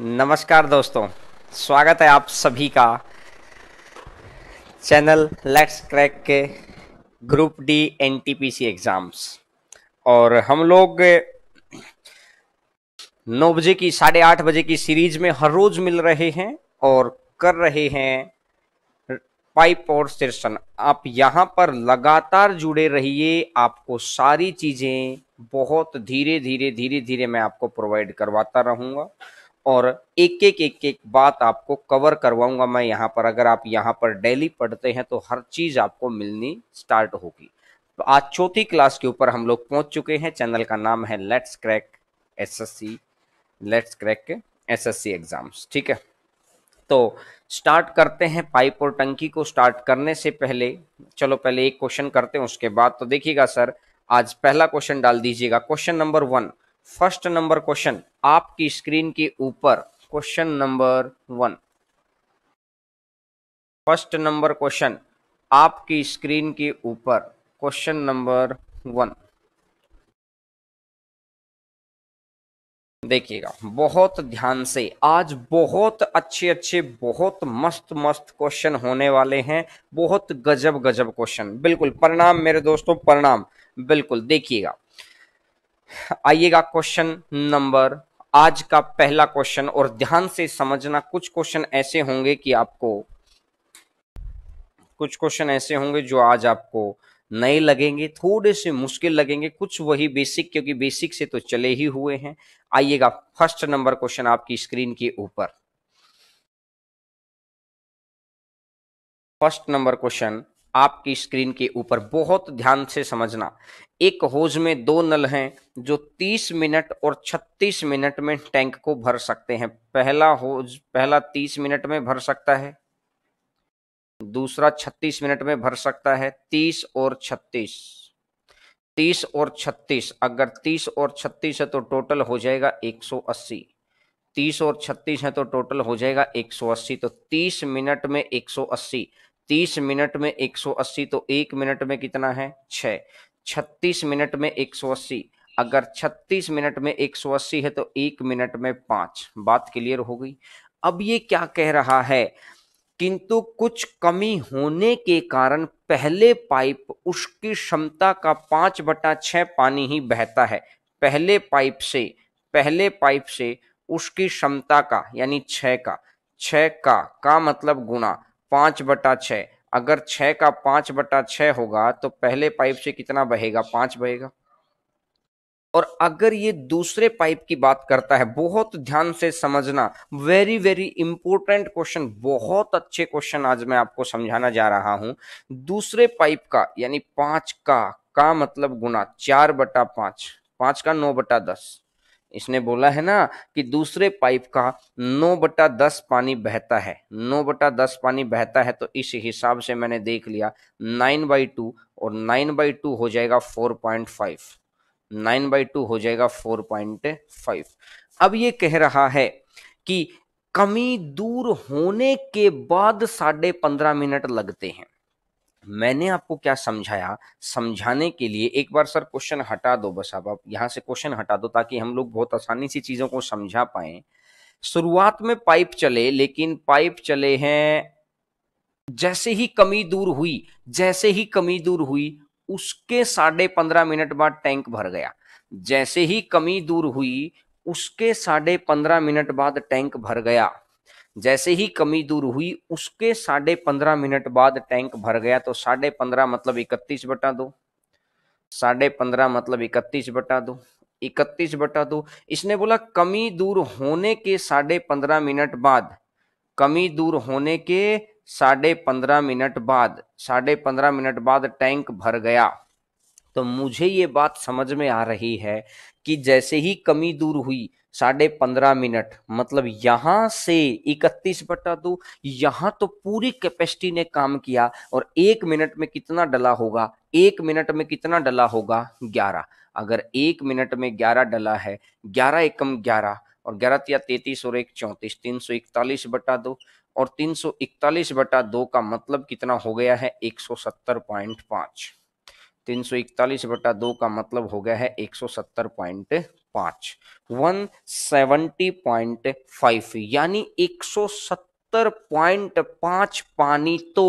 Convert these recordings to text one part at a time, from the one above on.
नमस्कार दोस्तों स्वागत है आप सभी का चैनल लेट्स क्रैक के ग्रुप डी एनटीपीसी एग्ज़ाम्स और हम लोग नौ बजे की साढ़े आठ बजे की सीरीज में हर रोज़ मिल रहे हैं और कर रहे हैं पाइप और शीर्षन आप यहां पर लगातार जुड़े रहिए आपको सारी चीज़ें बहुत धीरे धीरे धीरे धीरे मैं आपको प्रोवाइड करवाता रहूंगा और एक एक एक एक बात आपको कवर करवाऊंगा मैं यहाँ पर अगर आप यहाँ पर डेली पढ़ते हैं तो हर चीज़ आपको मिलनी स्टार्ट होगी तो आज चौथी क्लास के ऊपर हम लोग पहुँच चुके हैं चैनल का नाम है let's crack SSC let's crack SSC exams ठीक है तो स्टार्ट करते हैं पाइप और टंकी को स्टार्ट करने से पहले चलो पहले एक क्वेश्चन करते हैं उसके बाद तो देखिएगा सर आज पहला क्वेश्चन डाल दीजिएगा question number one first number question आपकी स्क्रीन के ऊपर question number one first number question आपकी स्क्रीन के ऊपर क्वेश्चन नंबर वन देखिएगा बहुत ध्यान से आज बहुत अच्छे अच्छे बहुत मस्त मस्त क्वेश्चन होने वाले हैं बहुत गजब गजब क्वेश्चन बिल्कुल परिणाम मेरे दोस्तों परिणाम बिल्कुल देखिएगा आइएगा क्वेश्चन नंबर आज का पहला क्वेश्चन और ध्यान से समझना कुछ क्वेश्चन ऐसे होंगे कि आपको कुछ क्वेश्चन ऐसे होंगे जो आज आपको नए लगेंगे थोड़े से मुश्किल लगेंगे कुछ वही बेसिक क्योंकि बेसिक से तो चले ही हुए हैं आइएगा फर्स्ट नंबर क्वेश्चन आपकी स्क्रीन के ऊपर फर्स्ट नंबर क्वेश्चन आपकी स्क्रीन के ऊपर बहुत ध्यान से समझना एक होज में दो नल हैं जो 30 मिनट और 36 मिनट में टैंक को भर सकते हैं पहला होज पहला 30 मिनट में भर सकता है दूसरा 36 मिनट में भर सकता है 30 और 36 30 और 36 अगर 30 और 36 है तो टोटल हो जाएगा 180 30 और 36 है तो टोटल हो जाएगा 180 तो 30 मिनट में तीस मिनट में एक सौ अस्सी तो एक मिनट में कितना है छ छत्तीस मिनट में एक सौ अस्सी अगर छत्तीस मिनट में एक सौ अस्सी है तो एक मिनट में पांच बात क्लियर हो गई अब ये क्या कह रहा है किंतु कुछ कमी होने के कारण पहले पाइप उसकी क्षमता का पांच बटा छह पानी ही बहता है पहले पाइप से पहले पाइप से उसकी क्षमता का यानी छ का छ का का मतलब गुणा पाँच बटा छः अगर छः का पाँच बटा छः होगा तो पहले पाइप से कितना बहेगा पाँच बहेगा और अगर ये दूसरे पाइप की बात करता है बहुत ध्यान से समझना वेरी वेरी इंपॉर्टेंट क्वेश्चन बहुत अच्छे क्वेश्चन आज मैं आपको समझाना जा रहा हूं दूसरे पाइप का यानी पांच का का मतलब गुना चार बटा पांच पांच का नौ बटा दस इसने बोला है ना कि दूसरे पाइप का नौ बटा दस पानी बहता है नौ बटा दस पानी बहता है तो इस हिसाब से मैंने देख लिया नाइन बाई टू और नाइन बाई टू हो जाएगा four point five nine by two हो जाएगा फोर पॉइंट फाइव अब ये कह रहा है कि कमी दूर होने के बाद साढ़े पंद्रह मिनट लगते हैं मैंने आपको क्या समझाया समझाने के लिए एक बार सर क्वेश्चन हटा दो बस आप आप यहाँ से क्वेश्चन हटा दो ताकि हम लोग बहुत आसानी से चीज़ों को समझा पाए शुरुआत में पाइप चले लेकिन पाइप चले हैं जैसे ही कमी दूर हुई जैसे ही कमी दूर हुई उसके साढ़े पंद्रह मिनट बाद टैंक भर गया जैसे ही कमी दूर हुई उसके साढ़े पंद्रह मिनट बाद टैंक भर गया जैसे ही कमी दूर हुई उसके साढ़े पंद्रह मिनट बाद टैंक भर गया तो साढ़े पंद्रह मतलब इकतीस बटा दो साढ़े पंद्रह मतलब इकतीस बटा दो इकतीस बटा दो इसने बोला कमी दूर होने के साढ़े पंद्रह मिनट बाद कमी दूर होने के साढ़े पंद्रह मिनट बाद साढ़े पंद्रह मिनट बाद टैंक भर गया तो मुझे ये बात समझ में आ रही है कि जैसे ही कमी दूर हुई साढ़े पंद्रह मिनट मतलब यहां से इकतीस बटा दो यहां तो पूरी कैपेसिटी ने काम किया और एक मिनट में कितना डला होगा एक मिनट में कितना डला होगा ग्यारह अगर एक मिनट में ग्यारह डला है ग्यारह एकम ग्यारह और ग्यारह या तैतीस और एक चौंतीस तीन सौ इकतालीस बटा दो और तीन सौ इकतालीस बटा दो का मतलब कितना हो गया है एक सौ सत्तर पॉइंट पांच तीन सौ इकतालीस बटा दो का मतलब हो गया है एक सौ सत्तर पॉइंट पांच वन सेवेंटी पॉइंट फाइव यानी एक सौ सत्तर पॉइंट पांच पानी तो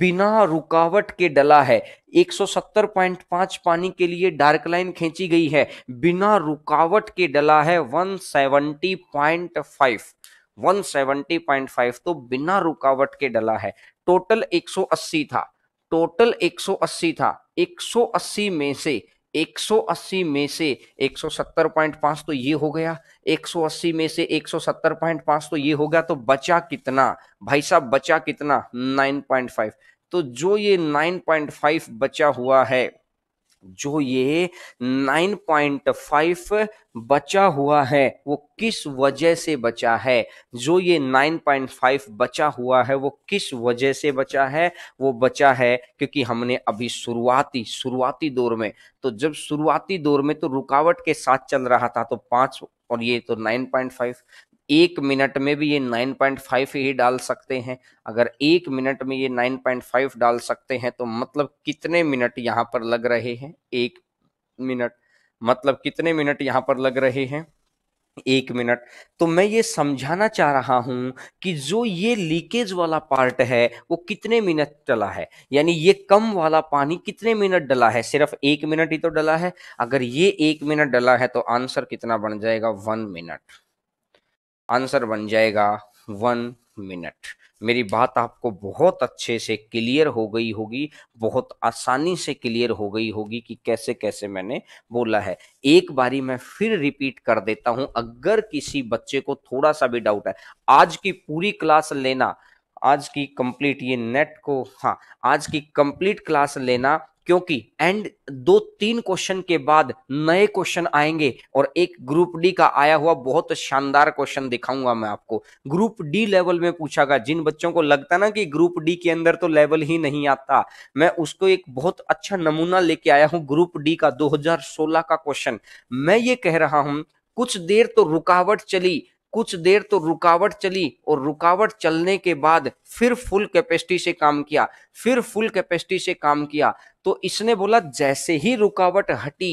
बिना रुकावट के डला है एक सौ सत्तर पॉइंट पांच पानी के लिए डार्क लाइन खींची गई है बिना रुकावट के डला है वन सेवेंटी पॉइंट फाइव 170.5 तो बिना रुकावट के डला है टोटल 180 था टोटल 180 था 180 में से 180 में से 170.5 तो ये हो गया 180 में से 170.5 तो ये हो गया तो बचा कितना भाई साहब बचा कितना 9.5 तो जो ये 9.5 बचा हुआ है जो ये 9.5 बचा हुआ है वो किस वजह से बचा है जो ये 9.5 बचा हुआ है वो किस वजह से बचा है वो बचा है क्योंकि हमने अभी शुरुआती शुरुआती दौर में तो जब शुरुआती दौर में तो रुकावट के साथ चल रहा था तो पांच और ये तो 9.5 एक मिनट में भी ये 9.5 ही डाल सकते हैं अगर एक मिनट में ये 9.5 डाल सकते हैं तो मतलब कितने मिनट यहाँ पर लग रहे हैं एक मिनट मतलब कितने मिनट यहाँ पर लग रहे हैं एक मिनट तो मैं ये समझाना चाह रहा हूं कि जो ये लीकेज वाला पार्ट है वो कितने मिनट डला है यानी ये कम वाला पानी कितने मिनट डला है सिर्फ एक मिनट ही तो डला है अगर ये एक मिनट डला है तो आंसर कितना बन जाएगा वन मिनट आंसर बन जाएगा वन मिनट मेरी बात आपको बहुत अच्छे से क्लियर हो गई होगी बहुत आसानी से क्लियर हो गई होगी कि कैसे कैसे मैंने बोला है एक बारी मैं फिर रिपीट कर देता हूं अगर किसी बच्चे को थोड़ा सा भी डाउट है आज की पूरी क्लास लेना आज की कंप्लीट ये नेट को हाँ आज की कंप्लीट क्लास लेना क्योंकि एंड दो तीन क्वेश्चन के बाद नए क्वेश्चन आएंगे और एक ग्रुप डी का आया हुआ बहुत शानदार क्वेश्चन दिखाऊंगा मैं आपको ग्रुप डी लेवल में पूछा गया जिन बच्चों को लगता ना कि ग्रुप डी के अंदर तो लेवल ही नहीं आता मैं उसको एक बहुत अच्छा नमूना लेके आया हूं ग्रुप डी का 2016 का क्वेश्चन मैं ये कह रहा हूं कुछ देर तो रुकावट चली कुछ देर तो रुकावट चली और रुकावट चलने के बाद फिर फुल कैपेसिटी से काम किया फिर फुल कैपेसिटी से काम किया तो इसने बोला जैसे ही रुकावट हटी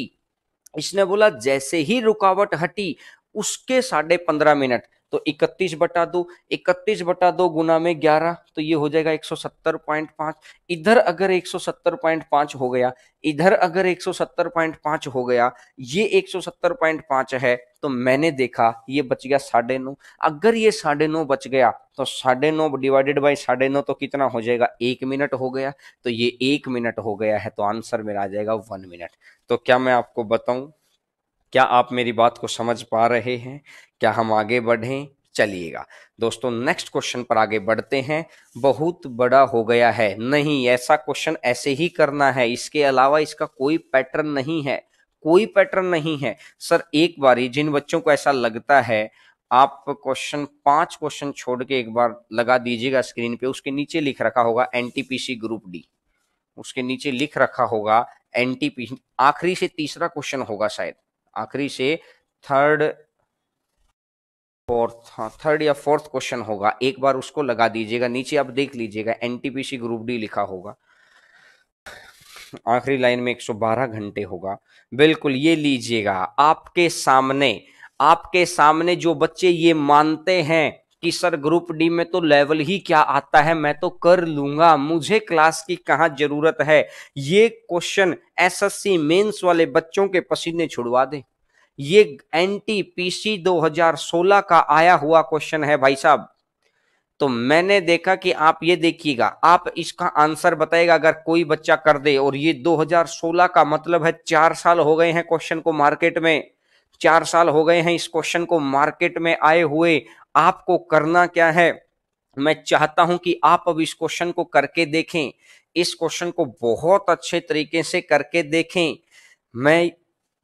इसने बोला जैसे ही रुकावट हटी उसके साढ़े पंद्रह मिनट तो 31 बटा दो इकतीस बटा दो गुना में 11 तो ये हो जाएगा 170.5 इधर अगर 170.5 हो गया इधर अगर 170.5 हो गया ये 170.5 है तो मैंने देखा ये बच गया साढ़े नौ अगर ये साढ़े नौ बच गया तो साढ़े नौ डिवाइडेड बाई साढ़े नौ तो कितना हो जाएगा एक मिनट हो गया तो ये एक मिनट हो गया है तो आंसर मेरा आ जाएगा वन मिनट तो क्या मैं आपको बताऊं क्या आप मेरी बात को समझ पा रहे हैं क्या हम आगे बढ़ें चलिएगा दोस्तों नेक्स्ट क्वेश्चन पर आगे बढ़ते हैं बहुत बड़ा हो गया है नहीं ऐसा क्वेश्चन ऐसे ही करना है इसके अलावा इसका कोई पैटर्न नहीं है कोई पैटर्न नहीं है सर एक बारी जिन बच्चों को ऐसा लगता है आप क्वेश्चन पांच क्वेश्चन छोड़ के एक बार लगा दीजिएगा स्क्रीन पे उसके नीचे लिख रखा होगा एनटीपीसी ग्रुप डी उसके नीचे लिख रखा होगा एनटीपीसी आखिरी से तीसरा क्वेश्चन होगा शायद आखिरी से थर्ड फोर्थ हाँ थर्ड या फोर्थ क्वेश्चन होगा एक बार उसको लगा दीजिएगा नीचे आप देख लीजिएगा एनटीपीसी ग्रुप डी लिखा होगा आखिरी लाइन में 112 घंटे होगा बिल्कुल ये लीजिएगा आपके सामने आपके सामने जो बच्चे ये मानते हैं कि सर ग्रुप डी में तो लेवल ही क्या आता है मैं तो कर लूंगा मुझे क्लास की कहाँ जरूरत है ये क्वेश्चन एसएससी मेंस वाले बच्चों के पसीने छुड़वा दे ये दो हजार 2016 का आया हुआ क्वेश्चन है भाई साहब तो मैंने देखा कि आप ये देखिएगा आप इसका आंसर बताएगा अगर कोई बच्चा कर दे और ये 2016 का मतलब है चार साल हो गए हैं क्वेश्चन को मार्केट में चार साल हो गए हैं इस क्वेश्चन को मार्केट में आए हुए आपको करना क्या है मैं चाहता हूं कि आप अब इस क्वेश्चन को करके देखें इस क्वेश्चन को बहुत अच्छे तरीके से करके देखें मैं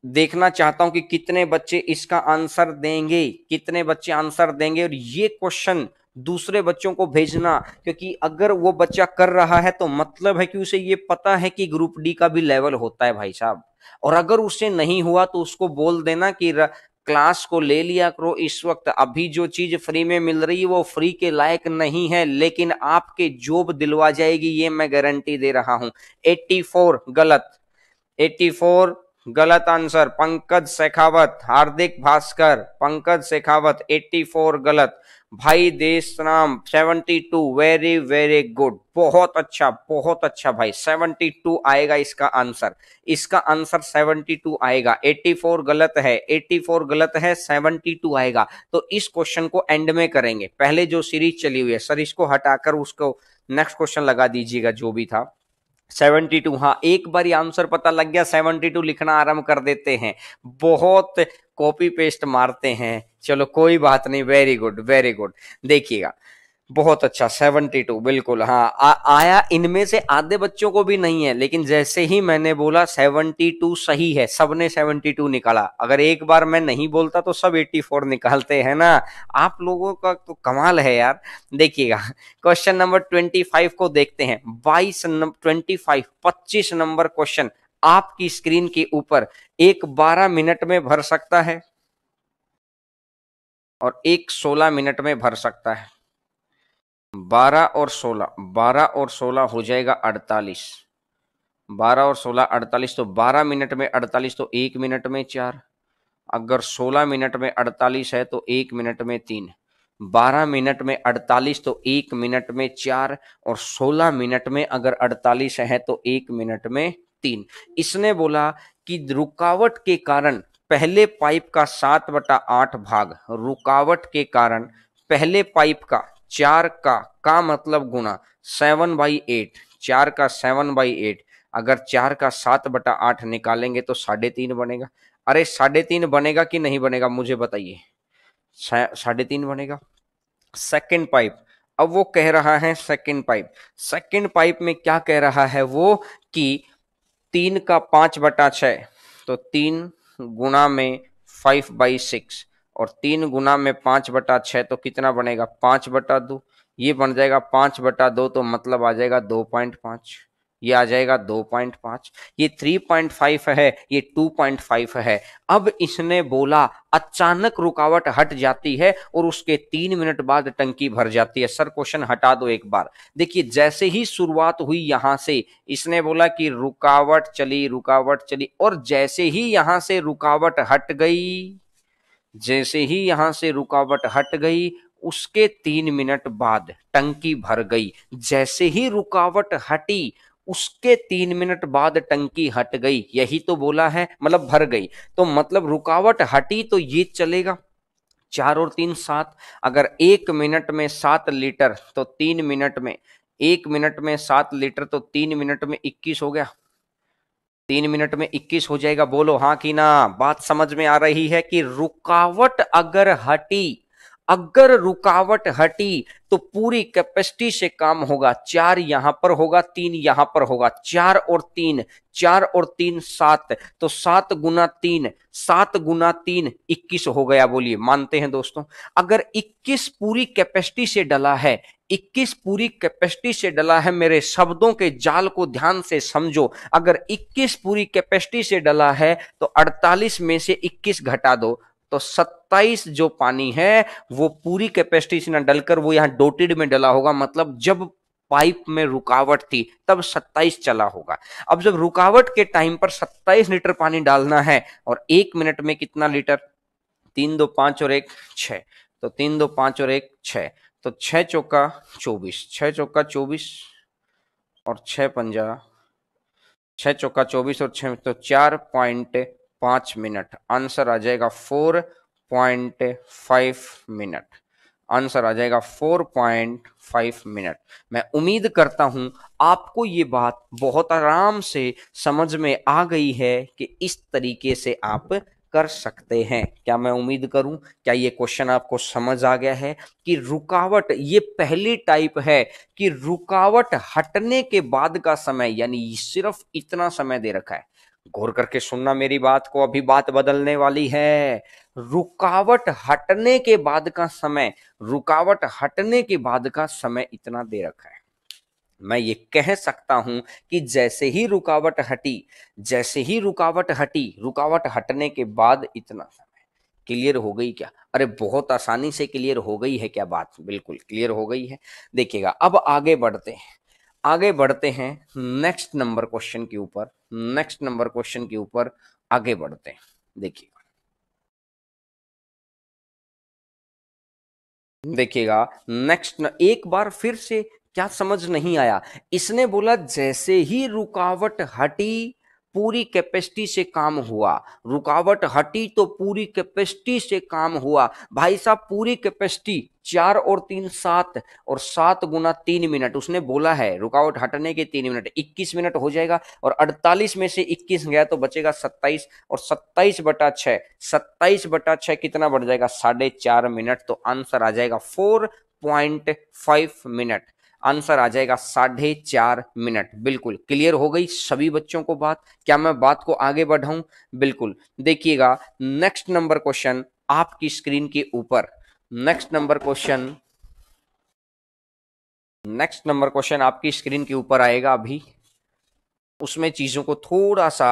देखना चाहता हूं कि कितने बच्चे इसका आंसर देंगे कितने बच्चे आंसर देंगे और ये क्वेश्चन दूसरे बच्चों को भेजना क्योंकि अगर वो बच्चा कर रहा है तो मतलब है कि उसे ये पता है कि ग्रुप डी का भी लेवल होता है भाई साहब और अगर उसे नहीं हुआ तो उसको बोल देना कि र... क्लास को ले लिया करो इस वक्त अभी जो चीज फ्री में मिल रही है वो फ्री के लायक नहीं है लेकिन आपके जॉब दिलवा जाएगी ये मैं गारंटी दे रहा हूं 84 गलत 84 गलत आंसर पंकज शेखावत हार्दिक भास्कर पंकज शेखावत 84 गलत भाई देश नाम seventy two very very good बहुत अच्छा बहुत अच्छा भाई 72 टू आएगा इसका आंसर इसका आंसर 72 टू आएगा एट्टी फोर गलत है एट्टी फोर गलत है 72 टू आएगा तो इस क्वेश्चन को एंड में करेंगे पहले जो सीरीज चली हुई है सर इसको हटाकर उसको नेक्स्ट क्वेश्चन लगा दीजिएगा जो भी था सेवेंटी टू हाँ एक बार आंसर पता लग गया सेवेंटी टू लिखना आरंभ कर देते हैं बहुत कॉपी पेस्ट मारते हैं चलो कोई बात नहीं वेरी गुड वेरी गुड देखिएगा बहुत अच्छा टू बिल्कुल हाँ आ, आया इनमें से आधे बच्चों को भी नहीं है लेकिन जैसे ही मैंने बोला सेवनटी टू सही है सबने सेवनटी टू निकाला अगर एक बार मैं नहीं बोलता तो सब फोर निकालते हैं ना आप लोगों का तो कमाल है यार देखिएगा क्वेश्चन नंबर ट्वेंटी फाइव को देखते हैं नंबर ट्वेंटी फाइव पच्चीस नंबर क्वेश्चन आपकी स्क्रीन के ऊपर एक बारह मिनट में भर सकता है और एक सोलह मिनट में भर सकता है बारह और सोलह बारह और सोलह हो जाएगा अड़तालीस बारह और सोलह अड़तालीस तो बारह मिनट में अड़तालीस तो एक मिनट में चार अगर सोलह मिनट में अड़तालीस है तो एक मिनट में तीन बारह मिनट में अड़तालीस तो एक मिनट में चार और सोलह मिनट में अगर अड़तालीस है तो एक मिनट में तीन इसने बोला कि रुकावट के कारण पहले पाइप का सात बटा आठ भाग रुकावट के कारण पहले पाइप का चार का का मतलब गुना सेवन बाई एट चार का सेवन बाई एट अगर चार का सात बटा आठ निकालेंगे तो साढ़े तीन बनेगा अरे साढ़े तीन बनेगा कि नहीं बनेगा मुझे बताइए साढ़े तीन बनेगा सेकेंड पाइप अब वो कह रहा है सेकेंड पाइप सेकेंड पाइप में क्या कह रहा है वो कि तीन का पांच बटा छ तो तीन गुणा में फाइव बाई सिक्स और तीन गुना में पांच बटा छ तो कितना बनेगा पांच बटा दो ये बन जाएगा पांच बटा दो तो मतलब आ जाएगा दो पॉइंट पांच ये आ जाएगा दो पॉइंट पांच ये थ्री पॉइंट फाइव है ये टू पॉइंट फाइव है अब इसने बोला अचानक रुकावट हट जाती है और उसके तीन मिनट बाद टंकी भर जाती है सर क्वेश्चन हटा दो एक बार देखिए जैसे ही शुरुआत हुई यहां से इसने बोला कि रुकावट चली रुकावट चली और जैसे ही यहां से रुकावट हट गई जैसे ही यहां से रुकावट हट गई उसके तीन मिनट बाद टंकी भर गई जैसे ही रुकावट हटी उसके तीन मिनट बाद टंकी हट गई यही तो बोला है मतलब भर गई तो मतलब रुकावट हटी तो ये चलेगा चार और तीन सात अगर एक मिनट में सात लीटर तो तीन मिनट में एक मिनट में सात लीटर तो तीन मिनट में इक्कीस हो गया तीन मिनट में इक्कीस हो जाएगा बोलो हाँ कि ना बात समझ में आ रही है कि रुकावट अगर हटी अगर रुकावट हटी तो पूरी कैपेसिटी से काम होगा चार यहां पर होगा तीन यहां पर होगा चार और तीन चार और तीन सात तो सात गुना तीन सात गुना तीन इक्कीस हो गया बोलिए मानते हैं दोस्तों अगर इक्कीस पूरी कैपेसिटी से डला है 21 पूरी कैपेसिटी से डला है मेरे शब्दों के जाल को ध्यान से समझो अगर 21 पूरी कैपेसिटी से डला है तो 48 में से 21 घटा दो तो 27 जो पानी है वो पूरी कैपेसिटी से ना डलकर वो यहाँ डोटेड में डला होगा मतलब जब पाइप में रुकावट थी तब 27 चला होगा अब जब रुकावट के टाइम पर 27 लीटर पानी डालना है और एक मिनट में कितना लीटर तीन दो पांच और एक छ तो तीन दो पांच और एक छ तो छह चौका चौबीस छह चौका चौबीस और छह पंजा छह चौका चौबीस और छह तो चार पॉइंट पांच मिनट आंसर आ जाएगा four point five minute answer आ जाएगा फोर पॉइंट फाइव मिनट मैं उम्मीद करता हूं आपको ये बात बहुत आराम से समझ में आ गई है कि इस तरीके से आप कर सकते हैं क्या मैं उम्मीद करूं क्या ये क्वेश्चन आपको समझ आ गया है कि रुकावट ये पहली टाइप है कि रुकावट हटने के बाद का समय यानी सिर्फ इतना समय दे रखा है गौर करके सुनना मेरी बात को अभी बात बदलने वाली है रुकावट हटने के बाद का समय रुकावट हटने के बाद का समय इतना दे रखा है मैं ये कह सकता हूं कि जैसे ही रुकावट हटी जैसे ही रुकावट हटी रुकावट हटने के बाद इतना समय क्लियर हो गई क्या अरे बहुत आसानी से क्लियर हो गई है क्या बात बिल्कुल क्लियर हो गई है देखिएगा अब आगे बढ़ते हैं आगे बढ़ते हैं नेक्स्ट नंबर क्वेश्चन के ऊपर नेक्स्ट नंबर क्वेश्चन के ऊपर आगे बढ़ते हैं देखिए देखिएगा नेक्स्ट एक बार फिर से क्या समझ नहीं आया इसने बोला जैसे ही रुकावट हटी पूरी कैपेसिटी से काम हुआ रुकावट हटी तो पूरी कैपेसिटी से काम हुआ भाई साहब पूरी कैपेसिटी चार और तीन सात और सात गुना तीन मिनट उसने बोला है रुकावट हटने के तीन मिनट इक्कीस मिनट हो जाएगा और अड़तालीस में से इक्कीस गया तो बचेगा सत्ताईस और सत्ताईस बटा छः सत्ताईस बटा छ कितना बढ़ जाएगा साढ़े चार मिनट तो आंसर आ जाएगा four point five minute answer आ जाएगा साढ़े चार मिनट बिल्कुल क्लियर हो गई सभी बच्चों को बात क्या मैं बात को आगे बढ़ाऊं बिल्कुल देखिएगा नेक्स्ट नंबर क्वेश्चन आपकी स्क्रीन के ऊपर next number question next number question आपकी स्क्रीन के ऊपर आएगा अभी उसमें चीजों को थोड़ा सा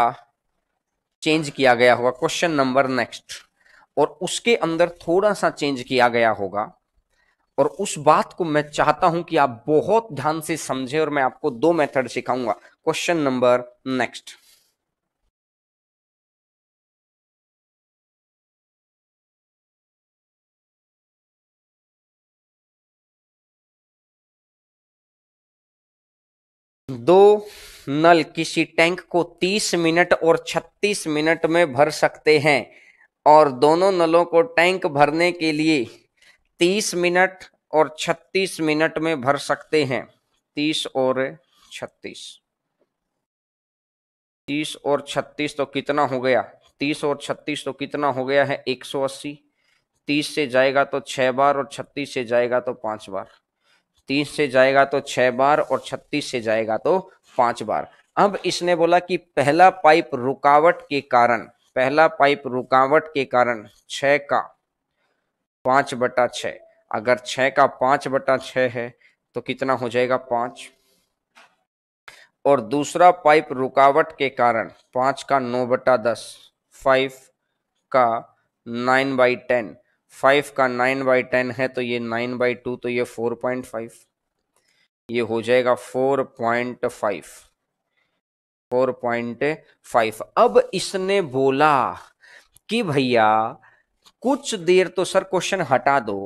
चेंज किया गया होगा क्वेश्चन नंबर नेक्स्ट और उसके अंदर थोड़ा सा चेंज किया गया होगा और उस बात को मैं चाहता हूं कि आप बहुत ध्यान से समझें और मैं आपको दो मेथड सिखाऊंगा क्वेश्चन नंबर नेक्स्ट दो नल किसी टैंक को 30 मिनट और 36 मिनट में भर सकते हैं और दोनों नलों को टैंक भरने के लिए 30 मिनट और 36 मिनट में भर सकते हैं 30 और 36 30 और 36 तो कितना हो गया 30 और 36 तो कितना हो गया है 180 30 से जाएगा तो 6 बार और 36 से जाएगा तो 5 बार तीस से जाएगा तो छह बार और छत्तीस से जाएगा तो पांच बार अब इसने बोला कि पहला पाइप रुकावट के कारण पहला पाइप रुकावट के कारण छह का पांच बटा छ अगर छह का पांच बटा छ है तो कितना हो जाएगा पांच और दूसरा पाइप रुकावट के कारण पांच का नौ बटा दस फाइव का नाइन बाई टेन फाइव का नाइन बाई टेन है तो ये नाइन बाई टू तो ये फोर पॉइंट फाइव ये हो जाएगा four point five four point five अब इसने बोला कि भैया कुछ देर तो सर क्वेश्चन हटा दो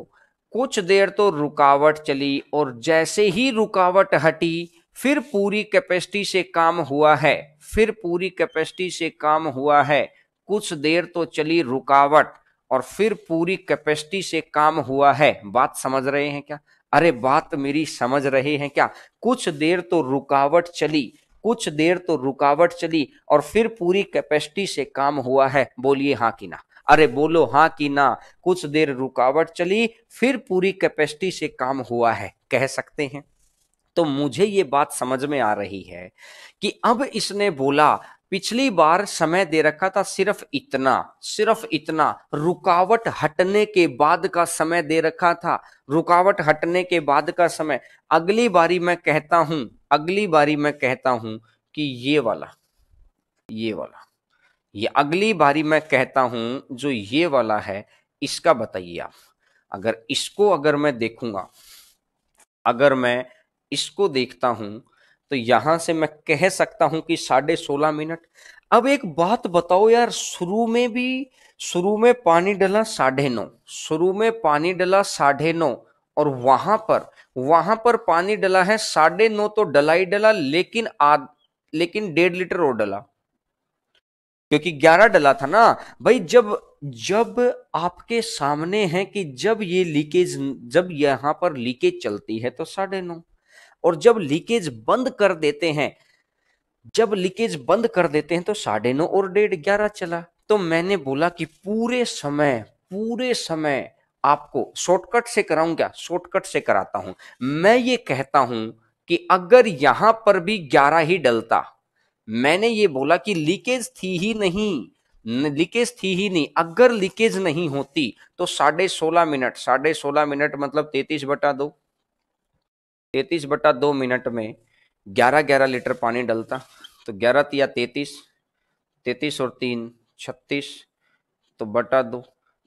कुछ देर तो रुकावट चली और जैसे ही रुकावट हटी फिर पूरी कैपेसिटी से काम हुआ है फिर पूरी कैपेसिटी से काम हुआ है कुछ देर तो चली रुकावट और फिर पूरी कैपेसिटी से काम हुआ है बात समझ रहे हैं क्या अरे बात मेरी समझ रहे हैं क्या कुछ देर तो रुकावट चली कुछ देर तो रुकावट चली और फिर पूरी कैपेसिटी से काम हुआ है बोलिए हाँ कि ना अरे बोलो हाँ कि ना कुछ देर रुकावट चली फिर पूरी कैपेसिटी से काम हुआ है कह सकते हैं तो मुझे ये बात समझ में आ रही है कि अब इसने बोला पिछली बार समय दे रखा था सिर्फ इतना सिर्फ इतना रुकावट हटने के बाद का समय दे रखा था रुकावट हटने के बाद का समय अगली बारी मैं कहता हूं अगली बारी मैं कहता हूं कि ये वाला ये वाला ये अगली बारी मैं कहता हूं जो ये वाला है इसका बताइए आप अगर इसको अगर मैं देखूंगा अगर मैं इसको देखता हूं तो यहां से मैं कह सकता हूं कि साढ़े सोलह मिनट अब एक बात बताओ यार शुरू में भी शुरू में पानी डला साढ़े नौ शुरू में पानी डला साढ़े नौ और वहां पर वहां पर पानी डला है साढ़े नौ तो डला ही डला लेकिन आद लेकिन डेढ़ लीटर और डला क्योंकि ग्यारह डला था ना भाई जब जब आपके सामने है कि जब ये लीकेज जब यहां पर लीकेज चलती है तो साढ़े नौ और जब लीकेज बंद कर देते हैं जब लीकेज बंद कर देते हैं तो साढ़े नौ और डेढ़ ग्यारह चला तो मैंने बोला कि पूरे समय पूरे समय आपको शॉर्टकट से कराऊं क्या शॉर्टकट से कराता हूं मैं ये कहता हूं कि अगर यहां पर भी ग्यारह ही डलता मैंने ये बोला कि लीकेज थी ही नहीं लीकेज थी ही नहीं अगर लीकेज नहीं होती तो साढ़े सोलह मिनट साढ़े सोलह मिनट मतलब तैतीस बटा दो तैतीस बटा दो मिनट में ग्यारह ग्यारह लीटर पानी डलता तो ग्यारह तिया तैतीस तैतीस और तीन छत्तीस तो बटा दो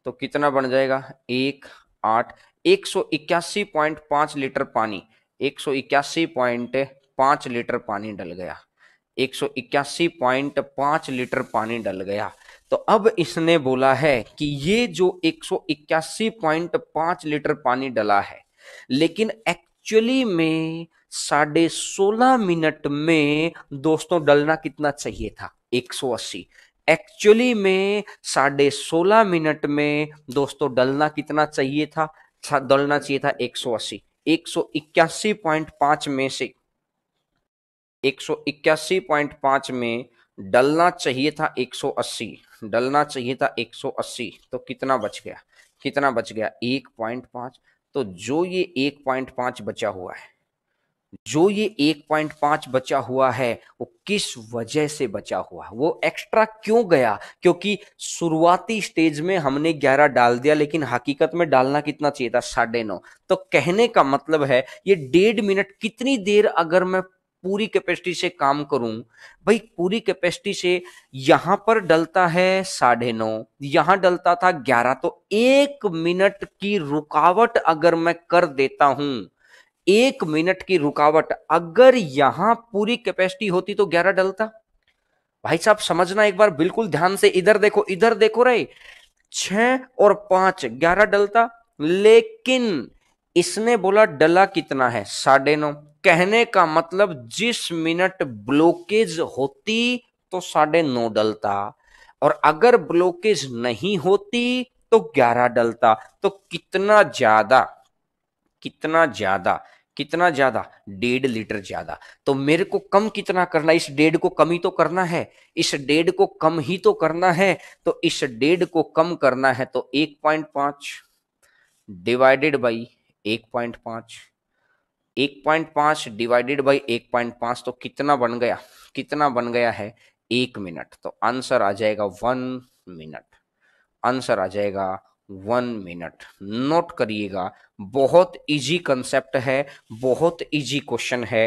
तो कितना बन जाएगा एक आठ एक सौ इक्यासी पॉइंट पाँच लीटर पानी एक सौ इक्यासी पॉइंट पाँच लीटर पानी डल गया एक सौ इक्यासी पॉइंट पाँच लीटर पानी डल गया तो अब इसने बोला है कि ये जो एक सौ इक्यासी पॉइंट पाँच लीटर पानी डला है लेकिन एक्चुअली में साढ़े सोलह मिनट में दोस्तों डलना कितना चाहिए था 180 एक्चुअली में साढ़े सोलह मिनट में दोस्तों डलना कितना चाहिए था डलना चाहिए था 180 अस्सी में से 181.5 में डलना चाहिए था 180 डलना चाहिए था 180 तो कितना बच गया कितना बच गया 1.5 तो जो ये एक पॉइंट पांच बचा हुआ है जो ये एक पॉइंट पांच बचा हुआ है वो किस वजह से बचा हुआ वो एक्स्ट्रा क्यों गया क्योंकि शुरुआती स्टेज में हमने ग्यारह डाल दिया लेकिन हकीकत में डालना कितना चाहिए था साढ़े नौ तो कहने का मतलब है ये डेढ़ मिनट कितनी देर अगर मैं पूरी कैपेसिटी से काम करूं भाई पूरी कैपेसिटी से यहां पर डलता है साढ़े नौ यहां डलता था ग्यारह तो एक मिनट की रुकावट अगर मैं कर देता हूं एक मिनट की रुकावट अगर यहां पूरी कैपेसिटी होती तो ग्यारह डलता भाई साहब समझना एक बार बिल्कुल ध्यान से इधर देखो इधर देखो रे छ और पांच ग्यारह डलता लेकिन इसने बोला डला कितना है साढ़े नौ कहने का मतलब जिस मिनट ब्लॉकेज होती तो साढ़े नौ डलता और अगर ब्लॉकेज नहीं होती तो ग्यारह डलता तो कितना ज्यादा कितना ज्यादा कितना ज्यादा डेढ़ लीटर ज्यादा तो मेरे को कम कितना करना इस डेढ़ को कम ही तो करना है इस डेढ़ को कम ही तो करना है तो इस डेढ़ को कम करना है तो एक पॉइंट पांच डिवाइडेड बाई एक पॉइंट पांच एक पॉइंट पांच डिवाइडेड बाई एक पॉइंट पांच तो कितना बन गया कितना बन गया है एक मिनट तो आंसर आ जाएगा वन मिनट आंसर आ जाएगा वन मिनट नोट करिएगा बहुत इजी कंसेप्ट है बहुत इजी क्वेश्चन है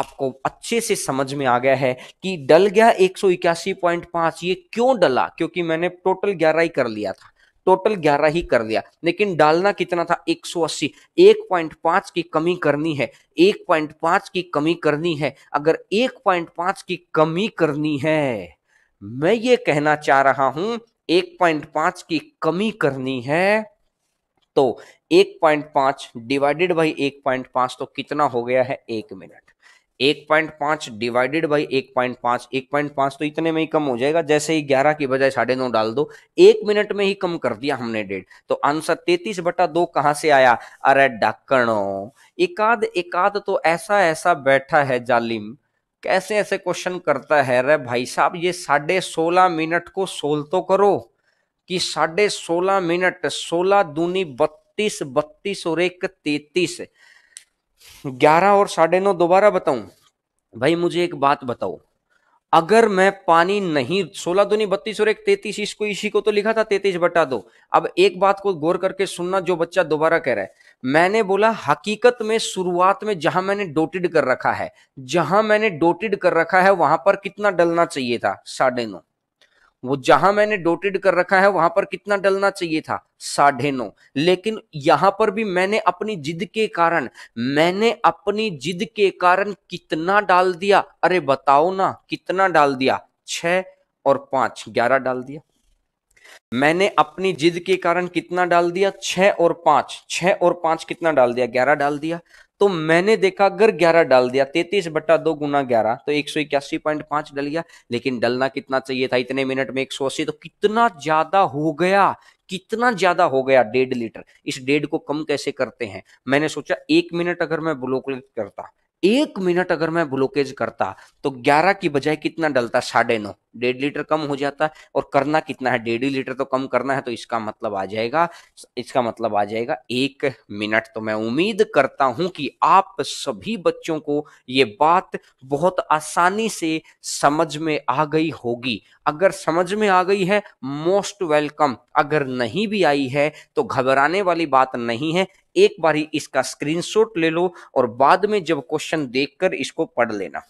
आपको अच्छे से समझ में आ गया है कि डल गया 181.5 ये क्यों डला क्योंकि मैंने टोटल ग्यारह ही कर लिया था टोटल 11 ही कर दिया लेकिन डालना कितना था 180 1.5 की कमी करनी है 1.5 की कमी करनी है अगर 1.5 की कमी करनी है मैं ये कहना चाह रहा हूं 1.5 की कमी करनी है तो 1.5 डिवाइडेड बाई 1.5 तो कितना हो गया है एक मिनट एक पॉइंट पांच डिवाइडेड बाई एक पॉइंट पांच एक पॉइंट पांच तो इतने में ही कम हो जाएगा जैसे ही ग्यारह की बजाय साढ़े नौ डाल दो एक मिनट में ही कम कर दिया हमने डेट तो आंसर तैतीस बटा दो कहां से आया अरे डाकणो एकाद एकाद तो ऐसा ऐसा बैठा है जालिम कैसे ऐसे क्वेश्चन करता है अरे भाई साहब ये साढ़े सोलह मिनट को सोल्व तो करो कि साढ़े सोलह मिनट सोलह दूनी बत्तीस बत्तीस और एक तैतीस ग्यारह और साढ़े नौ दोबारा बताऊं भाई मुझे एक बात बताओ अगर मैं पानी नहीं सोलह दूनी बत्तीस और एक तैतीस इसको इसी को तो लिखा था तैतीस बटा दो अब एक बात को गौर करके सुनना जो बच्चा दोबारा कह रहा है मैंने बोला हकीकत में शुरुआत में जहां मैंने डोटेड कर रखा है जहां मैंने डोटेड कर रखा है वहां पर कितना डलना चाहिए था साढ़े नौ वो जहां मैंने डोटेड कर रखा है वहां पर कितना डलना चाहिए था साढ़े नौ लेकिन यहां पर भी मैंने अपनी जिद के कारण मैंने अपनी जिद के कारण कितना डाल दिया अरे बताओ ना कितना डाल दिया छ और पांच ग्यारह डाल दिया मैंने अपनी जिद के कारण कितना डाल दिया छह और पांच छह और पांच कितना डाल दिया ग्यारह डाल दिया तो मैंने देखा अगर ग्यारह डाल दिया तैतीस बट्टा दो गुना ग्यारह तो एक सौ इक्यासी पॉइंट पांच डल गया लेकिन डलना कितना चाहिए था इतने मिनट में एक सौ अस्सी तो कितना ज्यादा हो गया कितना ज्यादा हो गया डेढ़ लीटर इस डेढ़ को कम कैसे करते हैं मैंने सोचा एक मिनट अगर मैं ब्लॉक करता एक मिनट अगर मैं ब्लॉकेज करता तो ग्यारह की बजाय कितना डलता साढ़े नौ डेढ़ लीटर कम हो जाता और करना कितना है डेढ़ लीटर तो कम करना है तो इसका मतलब आ जाएगा इसका मतलब आ जाएगा एक मिनट तो मैं उम्मीद करता हूं कि आप सभी बच्चों को ये बात बहुत आसानी से समझ में आ गई होगी अगर समझ में आ गई है मोस्ट वेलकम अगर नहीं भी आई है तो घबराने वाली बात नहीं है एक बार ही इसका स्क्रीनशॉट ले लो और बाद में जब क्वेश्चन देखकर इसको पढ़ लेना